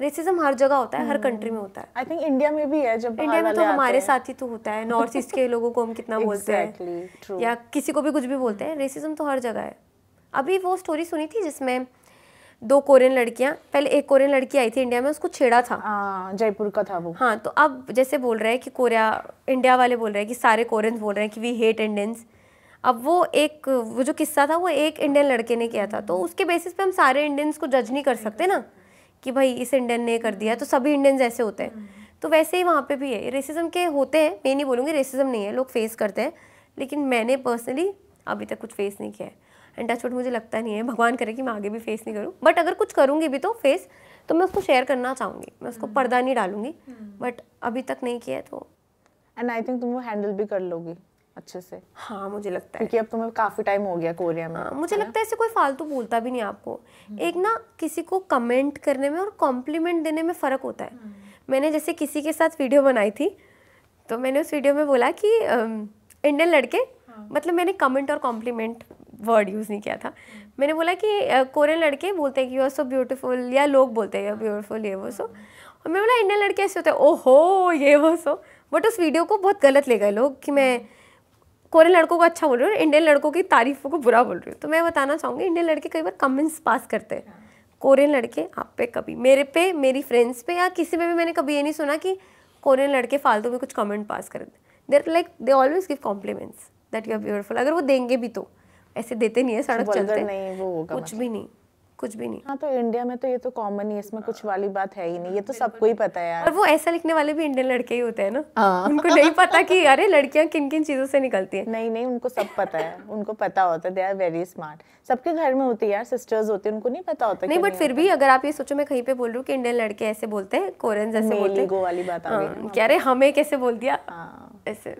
रेसिज्म हर जगह होता है हर कंट्री हम्म, में हम्म। होता है आई थिंक इंडिया में भी है जब इंडिया में तो हमारे साथ ही तो होता है नॉर्थ ईस्ट के लोगों को हम कितना बोलते हैं या किसी को भी कुछ भी बोलते हैं रेसिज्म तो हर जगह है अभी वो स्टोरी सुनी थी जिसमें दो कोरियन लड़कियां पहले एक कोरियन लड़की आई थी इंडिया में उसको छेड़ा था जयपुर का था वो हाँ तो अब जैसे बोल रहे हैं कि कोरिया इंडिया वाले बोल रहे हैं कि सारे कोरियंस बोल रहे हैं कि वी हेट इंडियंस अब वो एक वो जो किस्सा था वो एक इंडियन लड़के ने किया था तो हम्म। उसके बेसिस पे हम सारे इंडियंस को जज नहीं कर सकते ना कि भाई इस इंडियन ने कर दिया तो सभी इंडियंस ऐसे होते हैं तो वैसे ही वहाँ पे भी है रेसिज्म के होते हैं मैं नहीं बोलूँगी रेसिज्म नहीं है लोग फेस करते हैं लेकिन मैंने पर्सनली अभी तक कुछ फेस नहीं किया है एंड टचवुड मुझे लगता नहीं है भगवान करे कि मैं आगे भी फेस नहीं करूँ बट अगर कुछ करूँगी भी तो फेस तो मैं उसको शेयर करना चाहूँगी मैं उसको पर्दा नहीं डालूंगी बट हम्म। अभी तक नहीं किया है तो एंड आई थिंक तुम वो हैंडल भी कर लोगी अच्छे से हाँ मुझे लगता है क्योंकि अब तुम्हें काफ़ी टाइम हो गया कोरिया में हाँ, मुझे लगता है ऐसे कोई फालतू बोलता भी नहीं आपको हम्म। एक ना किसी को कमेंट करने में और कॉम्प्लीमेंट देने में फ़र्क होता है हम्म। मैंने जैसे किसी के साथ वीडियो बनाई थी तो मैंने उस वीडियो में बोला कि इंडियन लड़के हाँ। मतलब मैंने कमेंट और कॉम्प्लीमेंट वर्ड यूज़ नहीं किया था हम्म। मैंने बोला कि कोरियन लड़के बोलते हैं कि यू आर सो ब्यूटीफुल या लोग बोलते हैं ब्यूटीफुल हाँ। ये वो सो हाँ। और मैंने बोला इंडियन लड़के ऐसे होते हैं ओहो ये वो सो बट उस वीडियो को बहुत गलत ले गए लोग कि मैं कोरियन लड़कों को अच्छा बोल रही हूँ इंडियन लड़कों की तारीफों को बुरा बोल रही हूँ तो मैं बताना चाहूँगी इंडियन लड़के कई बार कमेंट्स पास करते हैं कोरियन लड़के आप पे कभी मेरे पे मेरी फ्रेंड्स पे या किसी पे भी मैंने कभी ये नहीं सुना कि कोरियन लड़के फालतू में कुछ कमेंट पास कर देर like they always give compliments that you are beautiful अगर वो देंगे भी तो ऐसे देते नहीं है सड़क चलते नहीं वो कुछ भी नहीं कुछ भी नहीं हाँ तो इंडिया में तो ये तो कॉमन ही इसमें कुछ वाली बात है ही नहीं ये तो हाँ, सबको ही पता है यार और वो ऐसा लिखने वाले भी इंडियन लड़के ही होते हैं ना हाँ। उनको नहीं पता कि अरे लड़कियां किन किन चीजों से निकलती है नहीं नहीं उनको सब पता है उनको पता होता है दे आर वेरी स्मार्ट सबके घर में होती है यार सिस्टर्स होती है उनको नहीं पता होता नहीं बट फिर भी अगर आप ये सोचो मैं कहीं पे बोल रहा हूँ की इंडियन लड़के ऐसे बोलते हैं कोरियन जैसे वाली बात हाँ, क्या अरे हमें कैसे बोल दिया ऐसे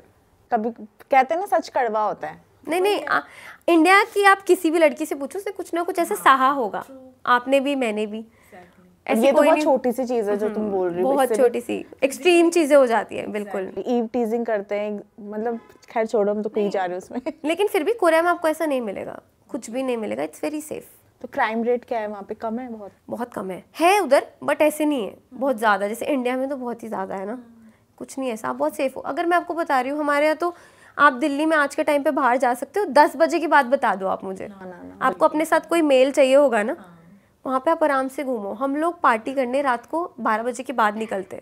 कभी कहते हैं ना सच कड़वा होता है नहीं नहीं आ, इंडिया की आप किसी भी लड़की से पूछो उसने कुछ ना कुछ ऐसा सहा होगा आपने भी मैंने भी ये तो बहुत छोटी सी चीज है जो तुम हम्म, बोल रही हो बहुत छोटी सी एक्सट्रीम चीजें हो जाती है बिल्कुल ईव टीजिंग करते हैं मतलब खैर छोड़ो हम तो कहीं जा रहे हैं उसमें लेकिन फिर भी कोरिया में आपको ऐसा नहीं मिलेगा कुछ भी नहीं मिलेगा इट्स वेरी सेफ तो क्राइम रेट क्या है वहाँ पे कम है बहुत बहुत कम है है उधर बट ऐसे नहीं है बहुत ज़्यादा जैसे इंडिया में तो बहुत ही ज़्यादा है ना हम्म। कुछ नहीं ऐसा आप बहुत सेफ हो अगर मैं आपको बता रही हूँ हमारे यहाँ तो आप दिल्ली में आज के टाइम पे बाहर जा सकते हो दस बजे की बात बता दो आप मुझे ना, ना, ना, आपको अपने साथ कोई मेल चाहिए होगा ना हाँ। वहाँ पे आप आराम से घूमो हम लोग पार्टी करने रात को बारह बजे के बाद निकलते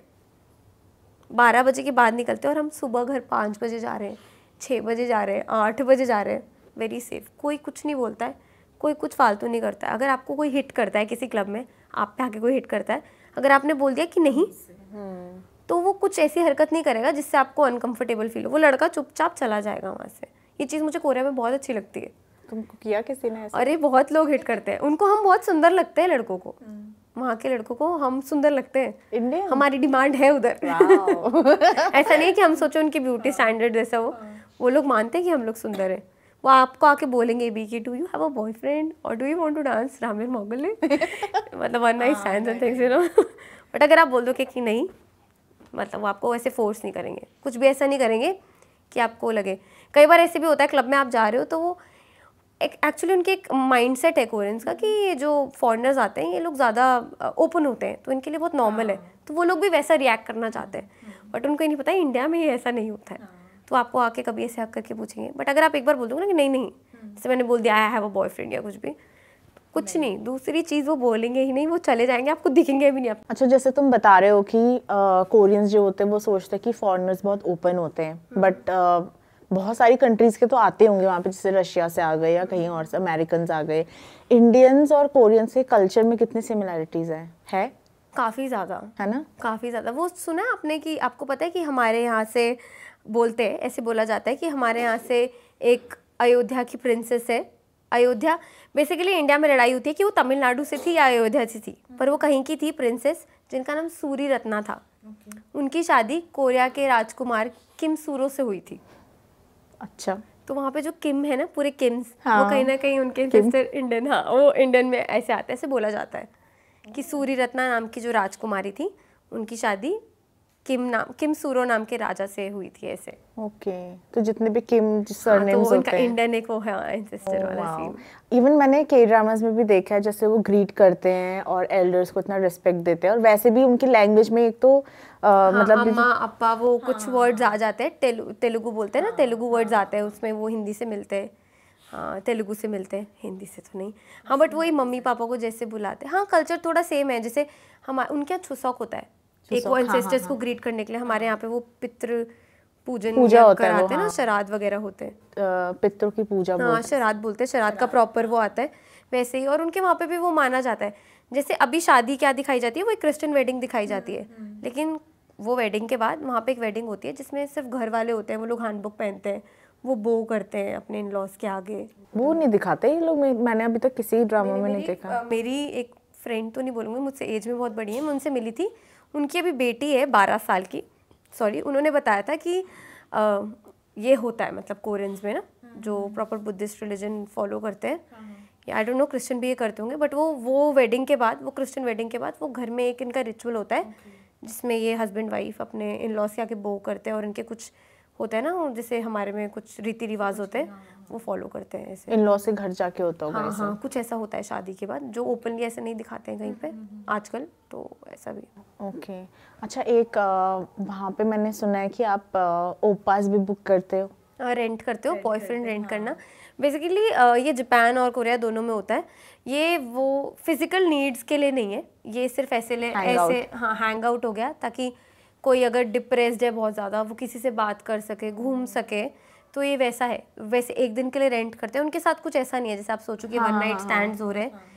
बारह बजे के बाद निकलते और हम सुबह घर पाँच बजे जा रहे हैं छः बजे जा रहे हैं आठ बजे जा रहे हैं वेरी सेफ कोई कुछ नहीं बोलता है कोई कुछ फालतू नहीं करता है अगर आपको कोई हिट करता है किसी क्लब में आप पे आके कोई हिट करता है अगर आपने बोल दिया कि नहीं हम्म। तो वो कुछ ऐसी हरकत नहीं करेगा जिससे आपको अनकंफर्टेबल फील हो वो लड़का चुपचाप चला जाएगा वहाँ से ये चीज़ मुझे कोरिया में बहुत अच्छी लगती है तुमको किया किसी ने ऐसा? अरे बहुत लोग हिट करते हैं उनको हम बहुत सुंदर लगते हैं लड़कों को हम्म। वहाँ के लड़कों को हम सुंदर लगते हैं इंडिया हमारी डिमांड है उधर ऐसा नहीं कि हम सोचो उनकी ब्यूटी स्टैंडर्ड हाँ। जैसा हो हाँ। वो लोग मानते हैं कि हम लोग सुंदर हैं वो आपको आके बोलेंगे भी कि do you have a boyfriend और do you want to dance रामेर मोगले मतलब one night stand things you know but अगर आप बोल दो कि नहीं मतलब वो आपको वैसे फोर्स नहीं करेंगे कुछ भी ऐसा नहीं करेंगे कि आपको लगे कई बार ऐसे भी होता है क्लब में आप जा रहे हो तो वो एक एक्चुअली उनकी एक माइंड सेट है कोरियंस का कि ये जो फॉरनर्स आते हैं ये लोग ज़्यादा ओपन होते हैं तो इनके लिए बहुत नॉर्मल है हाँ। तो वो लोग भी वैसा रिएक्ट करना चाहते हैं बट हाँ। उनको ये नहीं पता इंडिया में ये ऐसा नहीं होता है हाँ। तो आपको आके कभी ऐसे हक करके पूछेंगे बट अगर आप एक बार बोल दोगे ना कि नहीं नहीं जैसे मैंने बोल दिया आई हैव अ बॉयफ्रेंड या कुछ भी कुछ नहीं दूसरी चीज़ वो बोलेंगे ही नहीं वो चले जाएंगे आपको दिखेंगे भी नहीं आप अच्छा जैसे तुम बता रहे हो कि कोरियंस जो होते हैं वो सोचते हैं कि फॉरनर्स बहुत ओपन होते हैं बट हम्म। बहुत सारी कंट्रीज़ के तो आते होंगे वहाँ पे जैसे रशिया से आ गए या कहीं और से अमेरिकन आ गए इंडियंस और कोरियंस के कल्चर में कितनी सिमिलैरिटीज़ हैं है काफ़ी ज़्यादा है ना काफ़ी ज़्यादा वो सुना आपने कि आपको पता है कि हमारे यहाँ से बोलते हैं ऐसे बोला जाता है कि हमारे यहाँ से एक अयोध्या की प्रिंसेस है अयोध्या बेसिकली इंडिया में लड़ाई हुई थी कि वो तमिलनाडु से थी या अयोध्या से थी पर वो कहीं की थी प्रिंसेस जिनका नाम सूरी रत्ना था okay. उनकी शादी कोरिया के राजकुमार किम सूरो से हुई थी अच्छा तो वहाँ पे जो किम है ना पूरे किम्स हाँ, वो कहीं ना कहीं उनके सिस्टर इंडियन हाँ वो इंडियन में ऐसे आते है ऐसे बोला जाता है कि सूरी रत्ना नाम की जो राजकुमारी थी उनकी शादी किम नाम किम सूरो नाम के राजा से हुई थी ऐसे ओके okay. तो जितने भी किम सरनेम्स हाँ, तो होते हैं इंडियन एक वो है एंसेस्टर oh, वाला सीन इवन मैंने के ड्रामास में भी देखा है जैसे वो ग्रीट करते हैं और एल्डर्स को इतना रिस्पेक्ट देते हैं और वैसे भी उनकी लैंग्वेज में एक तो आ, हाँ, मतलब अम्मा अप्पा वो हाँ, कुछ वर्ड्स आ जाते हैं तेलुगु बोलते हैं ना हाँ। तेलुगु वर्ड्स आते हैं उसमें वो हिंदी से मिलते हैं हाँ तेलुगु से मिलते हैं हिंदी से तो नहीं हाँ बट अच्छा। वही मम्मी पापा को जैसे बुलाते हैं हाँ कल्चर थोड़ा सेम है जैसे हमारे उनके यहाँ छुसौक होता है एक वो एंसेस्टर्स हाँ, को ग्रीट हाँ। करने के लिए हमारे यहाँ पे वो पितृ पूजन पूजा होता है हाँ। ना शराद वगैरह होते हैं पितरों की पूजा हाँ शराद बोलते हैं शराद का प्रॉपर वो आता है वैसे ही और उनके वहाँ पे भी वो माना जाता है जैसे अभी शादी क्या दिखाई जाती है वो एक क्रिश्चियन वेडिंग दिखाई जाती है हम्म, हम्म। लेकिन वो वेडिंग के बाद वहाँ पे एक वेडिंग होती है जिसमें सिर्फ घर वाले होते हैं वो लोग हैंडबुक पहनते हैं वो बो करते हैं अपने इन लॉज के आगे वो नहीं दिखाते ये लोग मैंने अभी तक किसी ड्रामा में नहीं देखा मेरी एक फ्रेंड तो नहीं बोलूंगी मुझसे एज में बहुत बड़ी है मैं उनसे मिली थी उनकी अभी बेटी है बारह साल की सॉरी उन्होंने बताया था कि आ, ये होता है मतलब कोरियंस में ना जो प्रॉपर बुद्धिस्ट रिलीजन फॉलो करते हैं आई डोंट नो क्रिश्चियन भी ये करते होंगे बट वो वो वेडिंग के बाद वो क्रिश्चियन वेडिंग के बाद वो घर में एक इनका रिचुअल होता है okay. जिसमें ये हस्बैंड वाइफ अपने इन लॉ से आके बो करते हैं और इनके कुछ होता है ना जैसे हमारे में कुछ रीति रिवाज होते हैं हाँ, हाँ। वो फॉलो करते हैं ऐसे इन लॉ से घर जाके होता होगा हाँ, हाँ, कुछ ऐसा होता है शादी के बाद जो ओपनली ऐसे नहीं दिखाते हैं कहीं पे हम्म, हम्म, हम्म। आजकल तो ऐसा भी ओके अच्छा एक वहाँ पे मैंने सुना है कि आप ओपास भी बुक करते हो रेंट हाँ, करते हो बॉयफ्रेंड रेंट हाँ। करना बेसिकली ये जापान और कोरिया दोनों में होता है ये वो फिजिकल नीड्स के लिए नहीं है ये सिर्फ ऐसे ले ऐसे हाँ हैंग आउट हो गया ताकि कोई अगर डिप्रेस्ड है बहुत ज़्यादा वो किसी से बात कर सके घूम सके तो ये वैसा है वैसे एक दिन के लिए रेंट करते हैं उनके साथ कुछ ऐसा नहीं है जैसे आप सोचो कि वन नाइट स्टैंड हो रहे हैं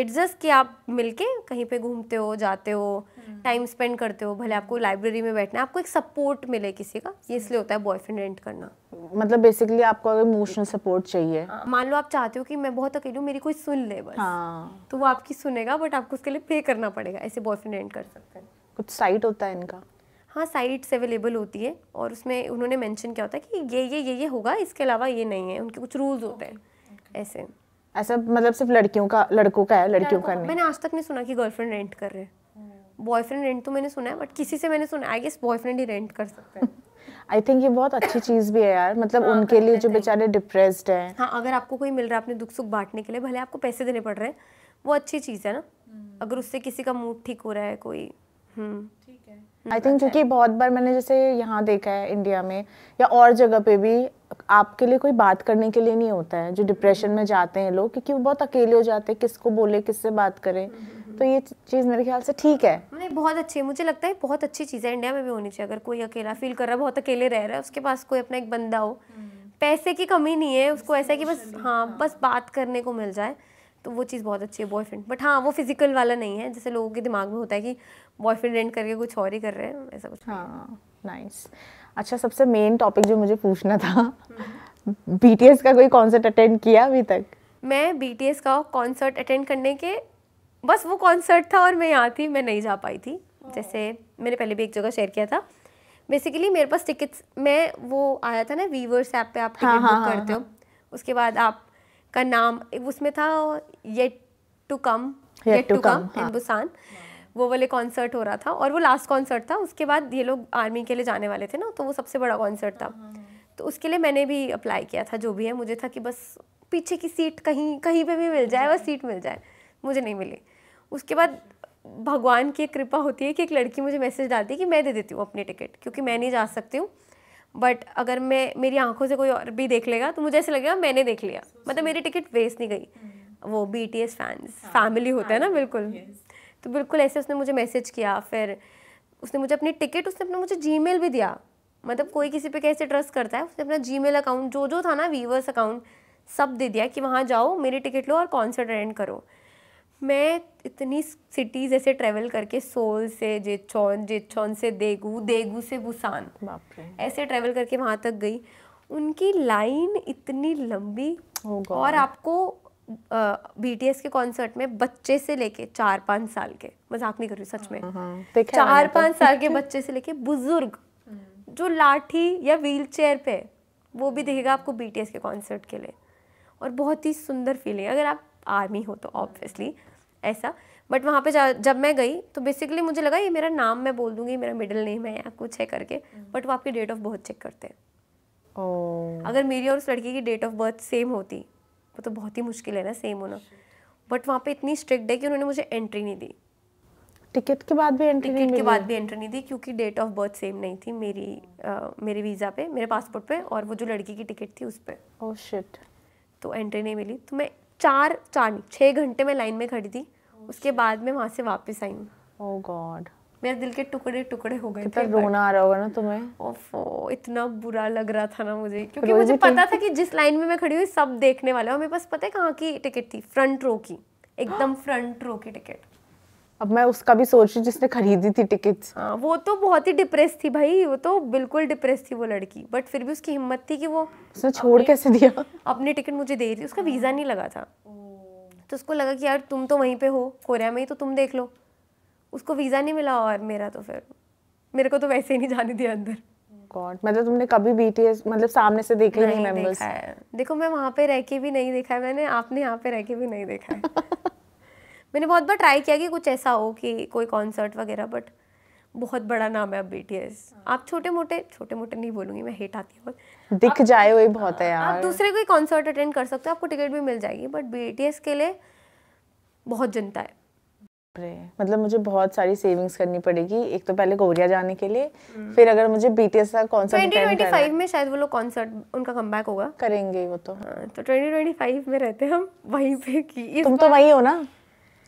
इट्स हाँ, जस्ट हाँ, हाँ। कि आप मिलके कहीं पे घूमते हो जाते हो टाइम हम्म। स्पेंड करते हो भले आपको लाइब्रेरी में बैठना है आपको एक सपोर्ट मिले किसी का ये इसलिए होता है बॉयफ्रेंड रेंट करना मतलब बेसिकली आपको इमोशनल सपोर्ट चाहिए मान लो आप चाहते हो कि मैं बहुत अकेली हूँ मेरी कोई सुन ले बस हाँ। तो वो आपकी सुनेगा बट आपको उसके लिए पे करना पड़ेगा ऐसे बॉयफ्रेंड रेंट कर सकते हैं कुछ साइट होता है इनका हाँ साइट्स अवेलेबल होती है और उसमें उन्होंने मेंशन किया होता है कि ये ये ये ये होगा इसके अलावा ये नहीं है उनके कुछ रूल्स होते हैं ऐसे ऐसा मतलब सिर्फ लड़कियों का लड़कों का है लड़कियों का नहीं मैंने आज तक नहीं सुना कि गर्लफ्रेंड रेंट कर रहे बॉयफ्रेंड रेंट hmm. तो मैंने सुना है बट किसी से मैंने सुना आई गेस बॉयफ्रेंड ही रेंट कर सकते हैं आई थिंक ये बहुत अच्छी चीज़ भी है यार मतलब हाँ, उनके लिए जो बेचारे डिप्रेस्ड हैं हाँ अगर आपको कोई मिल रहा है अपने दुख सुख बांटने के लिए भले आपको पैसे देने पड़ रहे हैं वो अच्छी चीज़ है ना hmm. अगर उससे किसी का मूड ठीक हो रहा है कोई हम्म आई थिंक क्योंकि बहुत बार मैंने जैसे यहाँ देखा है इंडिया में या और जगह पे भी आपके लिए कोई बात करने के लिए नहीं होता है जो डिप्रेशन में जाते हैं लोग क्योंकि वो बहुत अकेले हो जाते हैं किसको बोले किससे बात करें तो ये चीज़ मेरे ख्याल से ठीक है नहीं बहुत अच्छी मुझे लगता है बहुत अच्छी चीज़ है इंडिया में भी होनी चाहिए अगर कोई अकेला फील कर रहा है बहुत अकेले रह रहा है उसके पास कोई अपना एक बंदा हो हम्म। पैसे की कमी नहीं है उसको ऐसा है कि बस हाँ, हाँ बस बात करने को मिल जाए तो वो चीज़ बहुत अच्छी है बॉयफ्रेंड बट हाँ वो फिजिकल वाला नहीं है जैसे लोगों के दिमाग में होता है कि बॉयफ्रेंड रेंट करके कुछ और ही कर रहे हैं ऐसा कुछ हाँ नाइस अच्छा सबसे मेन टॉपिक जो मुझे पूछना था बी का कोई कॉन्सर्ट अटेंड किया अभी तक मैं बी का कॉन्सर्ट अटेंड करने के बस वो कॉन्सर्ट था और मैं यहाँ थी मैं नहीं जा पाई थी जैसे मैंने पहले भी एक जगह शेयर किया था बेसिकली मेरे पास टिकट्स मैं वो आया था ना वीवर्स ऐप पे आप टिकट हाँ, बुक हाँ, हाँ, करते हो उसके बाद आप का नाम उसमें था yet to come yet to come in Busan वो वाले कॉन्सर्ट हो रहा था और वो लास्ट कॉन्सर्ट था उसके बाद ये लोग आर्मी के लिए जाने वाले थे ना तो वो सबसे बड़ा कॉन्सर्ट था हाँ, हाँ। तो उसके लिए मैंने भी अप्लाई किया था जो भी है मुझे था कि बस पीछे की सीट कहीं कहीं पे भी मिल जाए बस सीट मिल जाए मुझे नहीं मिली उसके बाद भगवान की कृपा होती है कि एक लड़की मुझे मैसेज डालती है कि मैं दे देती हूँ अपनी टिकट क्योंकि मैं नहीं जा सकती हूँ बट अगर मैं मेरी आंखों से कोई और भी देख लेगा तो मुझे ऐसा लगेगा मैंने देख लिया मतलब मेरी टिकट वेस्ट नहीं गई हम्म। वो B T S fans family होता है ना बिल्कुल yes. तो बिल्कुल ऐसे उसने मुझे मैसेज किया फिर उसने मुझे अपनी टिकट उसने अपना मुझे जी भी दिया मतलब कोई किसी पे कैसे ट्रस्ट करता है उसने अपना जी अकाउंट जो जो था ना वीवर्स अकाउंट सब दे दिया कि वहाँ जाओ मेरी टिकट लो और कॉन्सर्ट अटेंड करो मैं इतनी सिटीज़ ऐसे ट्रैवल करके सोल से जेचौन जेचौन से देगू देगू से बुसान ऐसे ट्रैवल करके वहाँ तक गई उनकी लाइन इतनी लंबी oh और आपको बीटीएस के कॉन्सर्ट में बच्चे से लेके चार पाँच साल के मजाक नहीं कर रही सच में हाँ, हाँ, चार तो। पाँच साल के बच्चे से लेके बुजुर्ग हम्म। जो लाठी या व्हील चेयर पे वो भी दिखेगा आपको बीटीएस के कॉन्सर्ट के लिए और बहुत ही सुंदर फीलिंग अगर आप आर्मी हो तो ऑब्वियसली ऐसा बट वहाँ पे जब मैं गई तो बेसिकली मुझे लगा ये मेरा नाम मैं बोल दूंगी मेरा मिडिल नेम है या कुछ है करके बट हम्म। वो आपकी डेट ऑफ बर्थ चेक करते हैं अगर मेरी और उस लड़की की डेट ऑफ बर्थ सेम होती वो तो बहुत ही मुश्किल है ना सेम होना बट वहाँ पे इतनी स्ट्रिक्ट है कि उन्होंने मुझे एंट्री नहीं दी टिकट के बाद भी एंट्री टिकट के बाद भी एंट्री नहीं दी क्योंकि डेट ऑफ बर्थ सेम नहीं थी मेरी आ, मेरे वीज़ा पे मेरे पासपोर्ट पे और वो जो लड़की की टिकट थी उस पर शिट oh, तो एंट्री नहीं मिली तो मैं चार चार छः घंटे में लाइन में खड़ी थी oh, उसके बाद में वहाँ से वापस आई ओ गॉड oh, मेरे दिल के टुकड़े टुकड़े हो गए थे रोना आ रहा होगा ना तुम्हें ओफो इतना बुरा लग रहा था ना मुझे क्योंकि मुझे पता था कि जिस लाइन में मैं खड़ी हुई सब देखने वाले और मेरे पास पता है कहाँ की टिकट थी फ्रंट रो की एकदम फ्रंट रो की टिकट अब मैं उसका भी सोच रही जिसने खरीदी थी टिकट्स हाँ वो तो बहुत ही डिप्रेस थी भाई वो तो बिल्कुल डिप्रेस थी वो लड़की बट फिर भी उसकी हिम्मत थी कि वो उसने छोड़ कैसे दिया अपनी टिकट मुझे दे रही उसका वीज़ा हाँ। नहीं लगा था तो उसको लगा कि यार तुम तो वहीं पे हो कोरिया में ही तो तुम देख लो उसको वीज़ा नहीं मिला और मेरा तो फिर मेरे को तो वैसे ही नहीं जाने दिया अंदर गॉड मतलब तुमने कभी बीटीएस मतलब सामने से देखे नहीं, नहीं देखा है देखो मैं वहाँ पे रह के भी नहीं देखा है मैंने आपने यहाँ पे रह के भी नहीं देखा है मैंने बहुत बार ट्राई किया कि कुछ ऐसा हो कि कोई कॉन्सर्ट वगैरह बट बहुत बड़ा नाम है अब बी आप छोटे मोटे छोटे मोटे नहीं बोलूंगी मैं हेट आती हूँ दिख आप, जाए वही बहुत है यार आप दूसरे कोई कॉन्सर्ट अटेंड कर सकते हो आपको टिकट भी मिल जाएगी बट बी के लिए बहुत जनता है मतलब मुझे बहुत सारी सेविंग्स करनी पड़ेगी एक तो पहले कोरिया जाने के लिए फिर अगर मुझे बीटीएस का कॉन्सर्ट में शायद वो लोग कॉन्सर्ट उनका कम होगा करेंगे वो तो हाँ, तो 2025 में रहते हम वहीं पे की तुम तो वही हो ना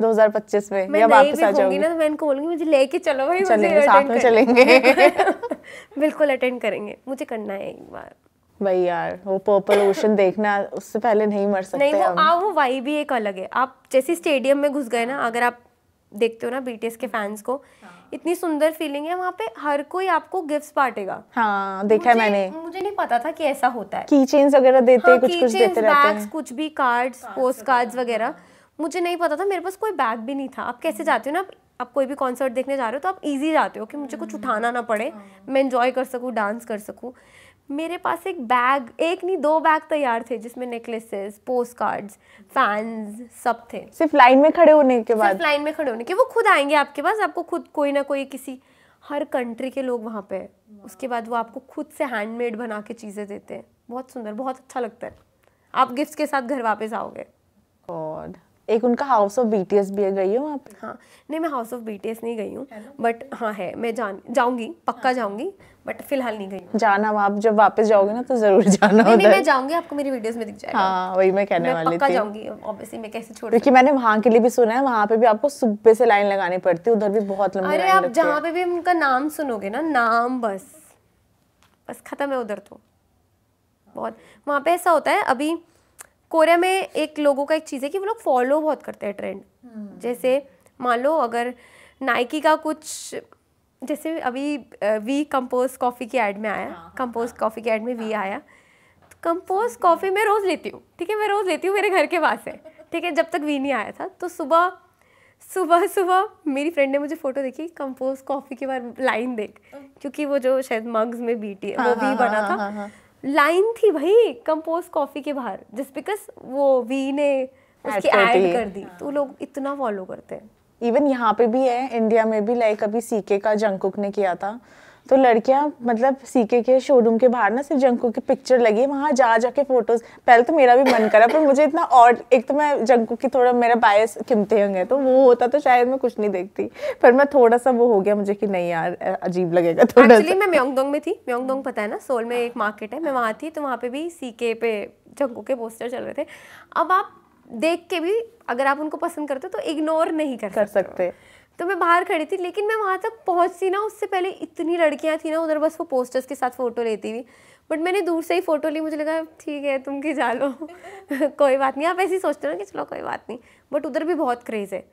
2025 में मैं या वापस आ जाऊंगी ना तो मैं इनको बोलूंगी मुझे लेके चलो भाई चलेंगे साथ में चलेंगे बिल्कुल अटेंड करेंगे मुझे करना है एक बार भाई यार वो पर्पल ओशन देखना उससे पहले नहीं मर सकते नहीं वो आ वो वाइब ही एक अलग है आप जैसे स्टेडियम में घुस गए ना अगर आप देखते हो ना बीटीएस के फैंस हाँ। को हाँ। इतनी सुंदर फीलिंग है वहाँ पे हर कोई आपको गिफ्ट बांटेगा हाँ देखा मुझे, मैंने मुझे नहीं पता था कि ऐसा होता है की चेन्स वगैरह हाँ, देते हाँ, कुछ कुछ देते रहते हैं कुछ भी कार्ड्स पोस्ट कार्ड्स वगैरह मुझे नहीं पता था मेरे पास कोई बैग भी नहीं था आप कैसे हम्म। जाते हो ना आप कोई भी कॉन्सर्ट देखने जा रहे हो तो आप इजी जाते हो कि मुझे कुछ हम्म। उठाना ना पड़े मैं इन्जॉय कर सकूँ डांस कर सकूँ मेरे पास एक बैग एक नहीं दो बैग तैयार थे जिसमें नेकलेसेस पोस्ट कार्ड्स फैंस सब थे सिर्फ लाइन में खड़े होने के बाद सिर्फ लाइन में खड़े होने के वो खुद आएंगे आपके पास आपको खुद कोई ना कोई किसी हर कंट्री के लोग वहाँ पे उसके बाद वो आपको खुद से हैंडमेड बना के चीज़ें देते हैं बहुत सुंदर बहुत अच्छा लगता है आप गिफ्ट के साथ घर वापस आओगे गॉड एक उनका हाउस ऑफ बीटीएस भी है गई हूँ आप हाँ नहीं मैं हाउस ऑफ बीटीएस नहीं गई हूँ बट हाँ है मैं जान जाऊँगी पक्का हाँ। जाऊँगी बट फिलहाल नहीं गई जाना आप जब वापस जाओगे ना तो जरूर जाना नहीं, नहीं मैं जाऊँगी आपको मेरी वीडियोस में दिख जाएगा हाँ वही मैं कहने मैं वाली पक्का जाऊँगी ऑब्वियसली मैं कैसे छोड़ क्योंकि मैंने वहाँ के लिए भी सुना है वहाँ पे भी आपको सुबह से लाइन लगानी पड़ती है उधर भी बहुत लंबी अरे आप जहाँ पे भी उनका नाम सुनोगे ना नाम बस बस खत्म है उधर तो बहुत वहाँ पे ऐसा होता है अभी कोरिया में एक लोगों का एक चीज़ है कि वो लोग फॉलो बहुत करते हैं ट्रेंड हम्म। hmm. जैसे मान लो अगर नाइकी का कुछ जैसे अभी वी कंपोज कॉफ़ी की एड में आया कंपोज हाँ, कॉफ़ी हाँ, हाँ। की एड में वी आया तो कंपोज कॉफ़ी मैं रोज़ लेती हूँ ठीक है मैं रोज़ लेती हूँ मेरे घर के पास है ठीक है जब तक वी नहीं आया था तो सुबह सुबह सुबह मेरी फ्रेंड ने मुझे फ़ोटो देखी कंपोज कॉफ़ी के बार लाइन देख क्योंकि वो जो शायद मग्स में बीटी वो भी बना था लाइन थी भाई कंपोज कॉफी के बाहर जस्ट बिकॉज वो वी ने उसकी ऐड कर दी तो लोग हाँ। इतना फॉलो करते हैं इवन यहाँ पे भी है इंडिया में भी लाइक अभी सीके का जंकुक ने किया था तो लड़कियां मतलब सीके के शोरूम के बाहर ना सिर्फ जंकू की पिक्चर लगी वहाँ जा जाके फोटोज पहले तो मेरा भी मन करा पर मुझे इतना और एक तो मैं जंकू की थोड़ा मेरा बायस किमते होंगे तो वो होता तो शायद मैं कुछ नहीं देखती पर मैं थोड़ा सा वो हो गया मुझे कि नहीं यार अजीब लगेगा थोड़ा एक्चुअली मैं म्योंगडोंग में थी म्योंगडोंग पता है ना सोल में एक मार्केट है मैं वहाँ थी तो वहाँ पे भी सीके पे जंकू के पोस्टर चल रहे थे अब आप देख के भी अगर आप उनको पसंद करते हो तो इग्नोर नहीं कर, कर सकते। तो मैं बाहर खड़ी थी लेकिन मैं वहाँ तक पहुँचती ना उससे पहले इतनी लड़कियाँ थी ना उधर बस वो पोस्टर्स के साथ फ़ोटो लेती हुई बट मैंने दूर से ही फ़ोटो ली मुझे लगा ठीक है तुम खिंचा लो कोई बात नहीं आप ऐसे ही सोचते हो ना कि चलो कोई बात नहीं बट उधर भी बहुत क्रेज़ है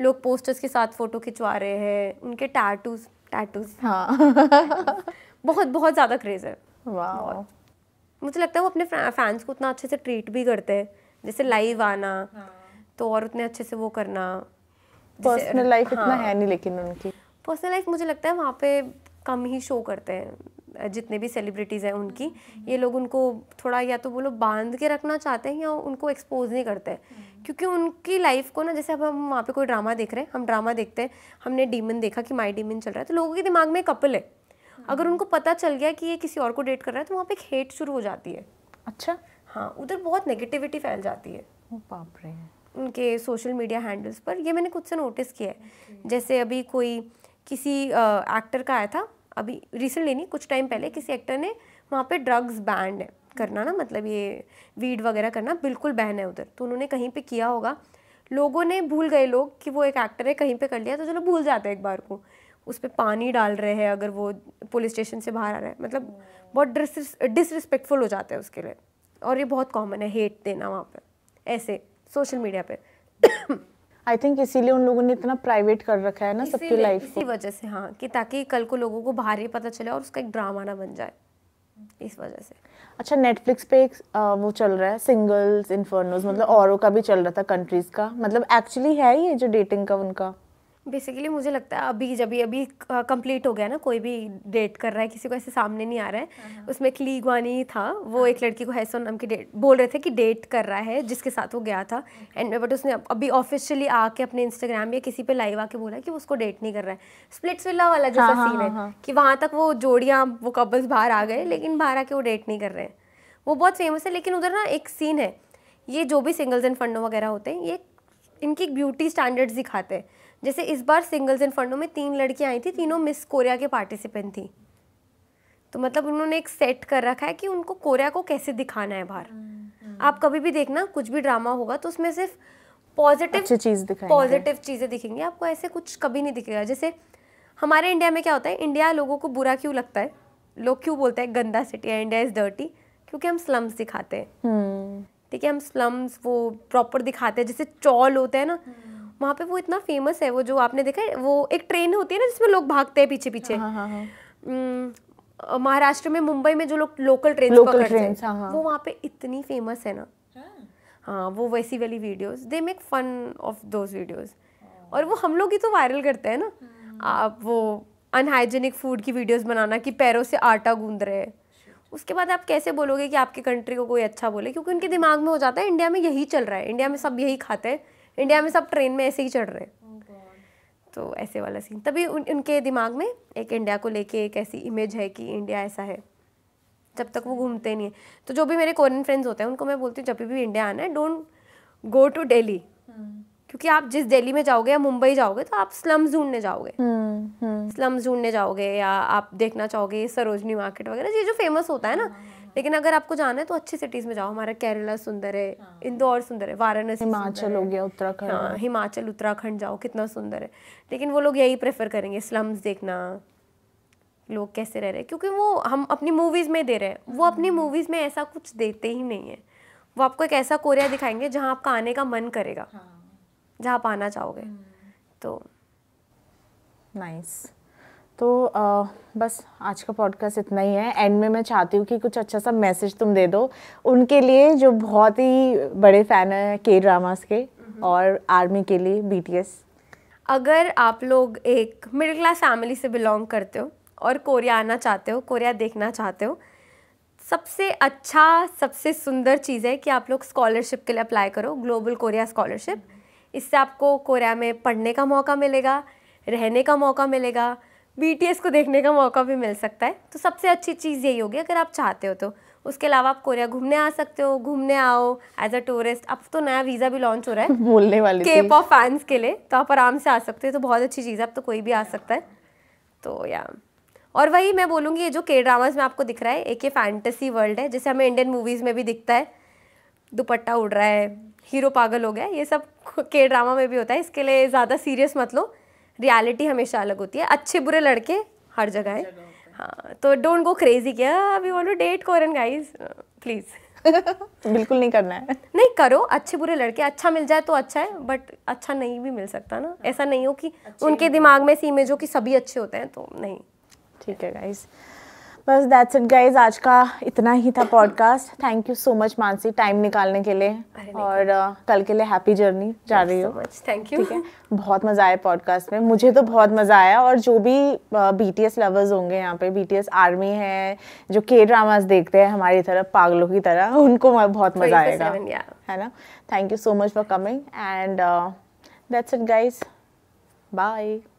लोग पोस्टर्स के साथ फ़ोटो खिंचवा रहे हैं उनके टैटूज टैटूज हाँ बहुत बहुत ज़्यादा क्रेज़ है मुझे लगता है वो अपने फैंस को उतना अच्छे से ट्रीट भी करते हैं जैसे लाइव आना हाँ। तो और उतने अच्छे से वो करना पर्सनल लाइफ हाँ, इतना है नहीं लेकिन उनकी पर्सनल लाइफ मुझे लगता है वहाँ पे कम ही शो करते हैं जितने भी सेलिब्रिटीज़ हैं उनकी हम्म। ये लोग उनको थोड़ा या तो बोलो बांध के रखना चाहते हैं या उनको एक्सपोज नहीं करते हम्म। क्योंकि उनकी लाइफ को ना जैसे अब हम वहाँ पे कोई ड्रामा देख रहे हैं हम ड्रामा देखते हैं हमने डीमन देखा कि माई डीमन चल रहा है तो लोगों के दिमाग में कपल है हम्म। अगर उनको पता चल गया कि ये किसी और को डेट कर रहा है तो वहाँ पे एक हेट शुरू हो जाती है अच्छा हाँ उधर बहुत नेगेटिविटी फैल जाती है उनके सोशल मीडिया हैंडल्स पर ये मैंने खुद से नोटिस किया है जैसे अभी कोई किसी एक्टर का आया था अभी रिसेंटली नहीं कुछ टाइम पहले किसी एक्टर ने वहाँ पे ड्रग्स बैंड करना ना मतलब ये वीड वगैरह करना बिल्कुल बैन है उधर तो उन्होंने कहीं पे किया होगा लोगों ने भूल गए लोग कि वो एक एक्टर है कहीं पे कर लिया तो चलो भूल जाते हैं एक बार को उस पर पानी डाल रहे हैं अगर वो पुलिस स्टेशन से बाहर आ रहा है मतलब hmm. बहुत डिसरिस्पेक्टफुल हो जाता है उसके लिए और ये बहुत कॉमन है हेट देना वहाँ पर ऐसे सोशल मीडिया पे आई थिंक इसीलिए उन लोगों ने इतना प्राइवेट कर रखा है ना सबकी लाइफ इसी वजह से हाँ कि ताकि कल को लोगों को बाहर ही पता चले और उसका एक ड्रामा ना बन जाए इस वजह से अच्छा नेटफ्लिक्स पे एक आ, वो चल रहा है सिंगल्स इन्फर्नोज मतलब औरों का भी चल रहा था कंट्रीज का मतलब एक्चुअली है ये जो डेटिंग का उनका बेसिकली मुझे लगता है अभी जब अभी कंप्लीट हो गया ना कोई भी डेट कर रहा है किसी को ऐसे सामने नहीं आ रहा है हाँ, हाँ। उसमें क्ली ली गुआनी था वो हाँ। एक लड़की को हैसो नाम की डेट बोल रहे थे कि डेट कर रहा है जिसके साथ वो गया था एंड बट उसने अभी ऑफिशियली आके अपने इंस्टाग्राम या किसी पे लाइव आके बोला कि वो उसको डेट नहीं कर रहा है स्प्लिट्स विला वाला जैसा सीन है कि वहाँ तक वो जोड़ियाँ वो कपल्स बाहर आ गए लेकिन बाहर आके वो डेट नहीं कर रहे हैं वो बहुत फेमस है लेकिन उधर ना एक सीन है ये जो भी सिंगल्स एंड फंडो वगैरह होते हैं ये इनकी ब्यूटी स्टैंडर्ड्स दिखाते हैं जैसे इस बार सिंगल्स इन्फर्नो में तीन लड़कियाँ आई थी तीनों मिस कोरिया के पार्टिसिपेंट थी तो मतलब उन्होंने एक सेट कर रखा है कि उनको कोरिया को कैसे दिखाना है बाहर हम्म, आप कभी भी देखना कुछ भी ड्रामा होगा तो उसमें सिर्फ पॉजिटिव चीज पॉजिटिव चीज़ें दिखेंगी आपको ऐसे कुछ कभी नहीं दिखेगा जैसे हमारे इंडिया में क्या होता है इंडिया लोगों को बुरा क्यों लगता है लोग क्यों बोलते हैं गंदा सिटी है इंडिया इज़ डर्टी क्योंकि हम स्लम्स दिखाते हैं हम्म। ठीक है हम स्लम्स वो प्रॉपर दिखाते हैं जैसे चौल होते हैं ना हम्म। वहाँ पे वो इतना फेमस है वो जो आपने देखा है वो एक ट्रेन होती है ना जिसमें लोग भागते हैं पीछे पीछे हाँ, हाँ, हाँ, महाराष्ट्र में मुंबई में जो लोग लोकल ट्रेन पकड़ते हैं वो वहाँ पे इतनी फेमस है ना अच्छा। हाँ वो वैसी वाली videos they make fun of those videos और वो हम लोग ही तो वायरल करते हैं ना हम्म। आप वो अनहाइजेनिक फूड की वीडियोस बनाना कि पैरों से आटा गूंद रहे हैं उसके बाद आप कैसे बोलोगे कि आपके कंट्री को कोई अच्छा बोले क्योंकि उनके हम्म। दिमाग में हो जाता है इंडिया में यही चल रहा है इंडिया में सब यही खाते हैं इंडिया में सब ट्रेन में ऐसे ही चढ़ रहे हैं oh तो ऐसे वाला सीन तभी उन, उनके दिमाग में एक इंडिया को लेके एक ऐसी इमेज है कि इंडिया ऐसा है जब तक वो घूमते नहीं है तो जो भी मेरे कोरियन फ्रेंड्स होते हैं उनको मैं बोलती हूँ जब भी इंडिया आना है डोंट गो टू डेली क्योंकि आप जिस दिल्ली में जाओगे या मुंबई जाओगे तो आप स्लम्स ढूंढने जाओगे स्लम्स hmm, hmm. ढूंढने जाओगे या आप देखना चाहोगे सरोजनी मार्केट वगैरह ये जो फेमस होता है ना hmm. लेकिन अगर आपको जाना है तो अच्छी सिटीज में जाओ हमारा केरला सुंदर है हाँ। इंदौर सुंदर है वाराणसी हिमाचल हो गया उत्तराखंड हाँ हिमाचल उत्तराखंड जाओ कितना सुंदर है लेकिन वो लोग यही प्रेफर करेंगे स्लम्स देखना लोग कैसे रह रहे हैं क्योंकि वो हम अपनी मूवीज़ में दे रहे हैं वो अपनी मूवीज़ हाँ। में ऐसा कुछ देते ही नहीं है वो आपको एक ऐसा कोरिया दिखाएंगे जहाँ आपका आने का मन करेगा हाँ। जहाँ आप आना चाहोगे हम्म। तो नाइस nice. तो आ, बस आज का पॉडकास्ट इतना ही है एंड में मैं चाहती हूँ कि कुछ अच्छा सा मैसेज तुम दे दो उनके लिए जो बहुत ही बड़े फ़ैन हैं के ड्रामास हम्म। के और आर्मी के लिए बीटीएस अगर आप लोग एक मिडिल क्लास फैमिली से बिलोंग करते हो और कोरिया आना चाहते हो कोरिया देखना चाहते हो सबसे अच्छा सबसे सुंदर चीज़ है कि आप लोग स्कॉलरशिप के लिए अप्लाई करो ग्लोबल कोरिया स्कॉलरशिप इससे आपको कोरिया में पढ़ने का मौका मिलेगा रहने का मौका मिलेगा बीटीएस को देखने का मौका भी मिल सकता है तो सबसे अच्छी चीज़ यही होगी अगर आप चाहते हो तो उसके अलावा आप कोरिया घूमने आ सकते हो घूमने आओ एज अ टूरिस्ट अब तो नया वीज़ा भी लॉन्च हो रहा है बोलने वाले के पॉप फैंस के लिए तो आप आराम से आ सकते हो तो बहुत अच्छी चीज़ है अब तो कोई भी आ सकता है तो या और वही मैं बोलूँगी ये जो के ड्रामाज में आपको दिख रहा है एक ये फैंटेसी वर्ल्ड है जैसे हमें इंडियन मूवीज़ में भी दिखता है दुपट्टा उड़ रहा है हीरो पागल हो गया ये सब के ड्रामा में भी होता है इसके लिए ज़्यादा सीरियस मत लो रियलिटी हमेशा अलग होती है अच्छे बुरे लड़के हर जगह हैं हाँ तो डोंट गो क्रेजी क्या we want to date Korean guys please बिल्कुल नहीं करना है नहीं करो अच्छे बुरे लड़के अच्छा मिल जाए तो अच्छा है बट अच्छा नहीं भी मिल सकता ना हाँ। ऐसा नहीं हो कि उनके दिमाग में सी इमेज हो कि सभी अच्छे होते हैं तो नहीं ठीक है गाइज़ बस दैट्स इट गाइज आज का इतना ही था podcast thank you so much Mansi time निकालने के लिए और uh, कल के लिए हैप्पी जर्नी जा रही हो थैंक यू बहुत मज़ा आया पॉडकास्ट में मुझे तो बहुत मज़ा आया और जो भी बी टी एस लवर्स होंगे यहाँ पे बी टी एस आर्मी है जो के ड्रामाज देखते हैं हमारी तरफ पागलों की तरह उनको बहुत मज़ा आएगा है ना thank you so much for coming and that's it guys bye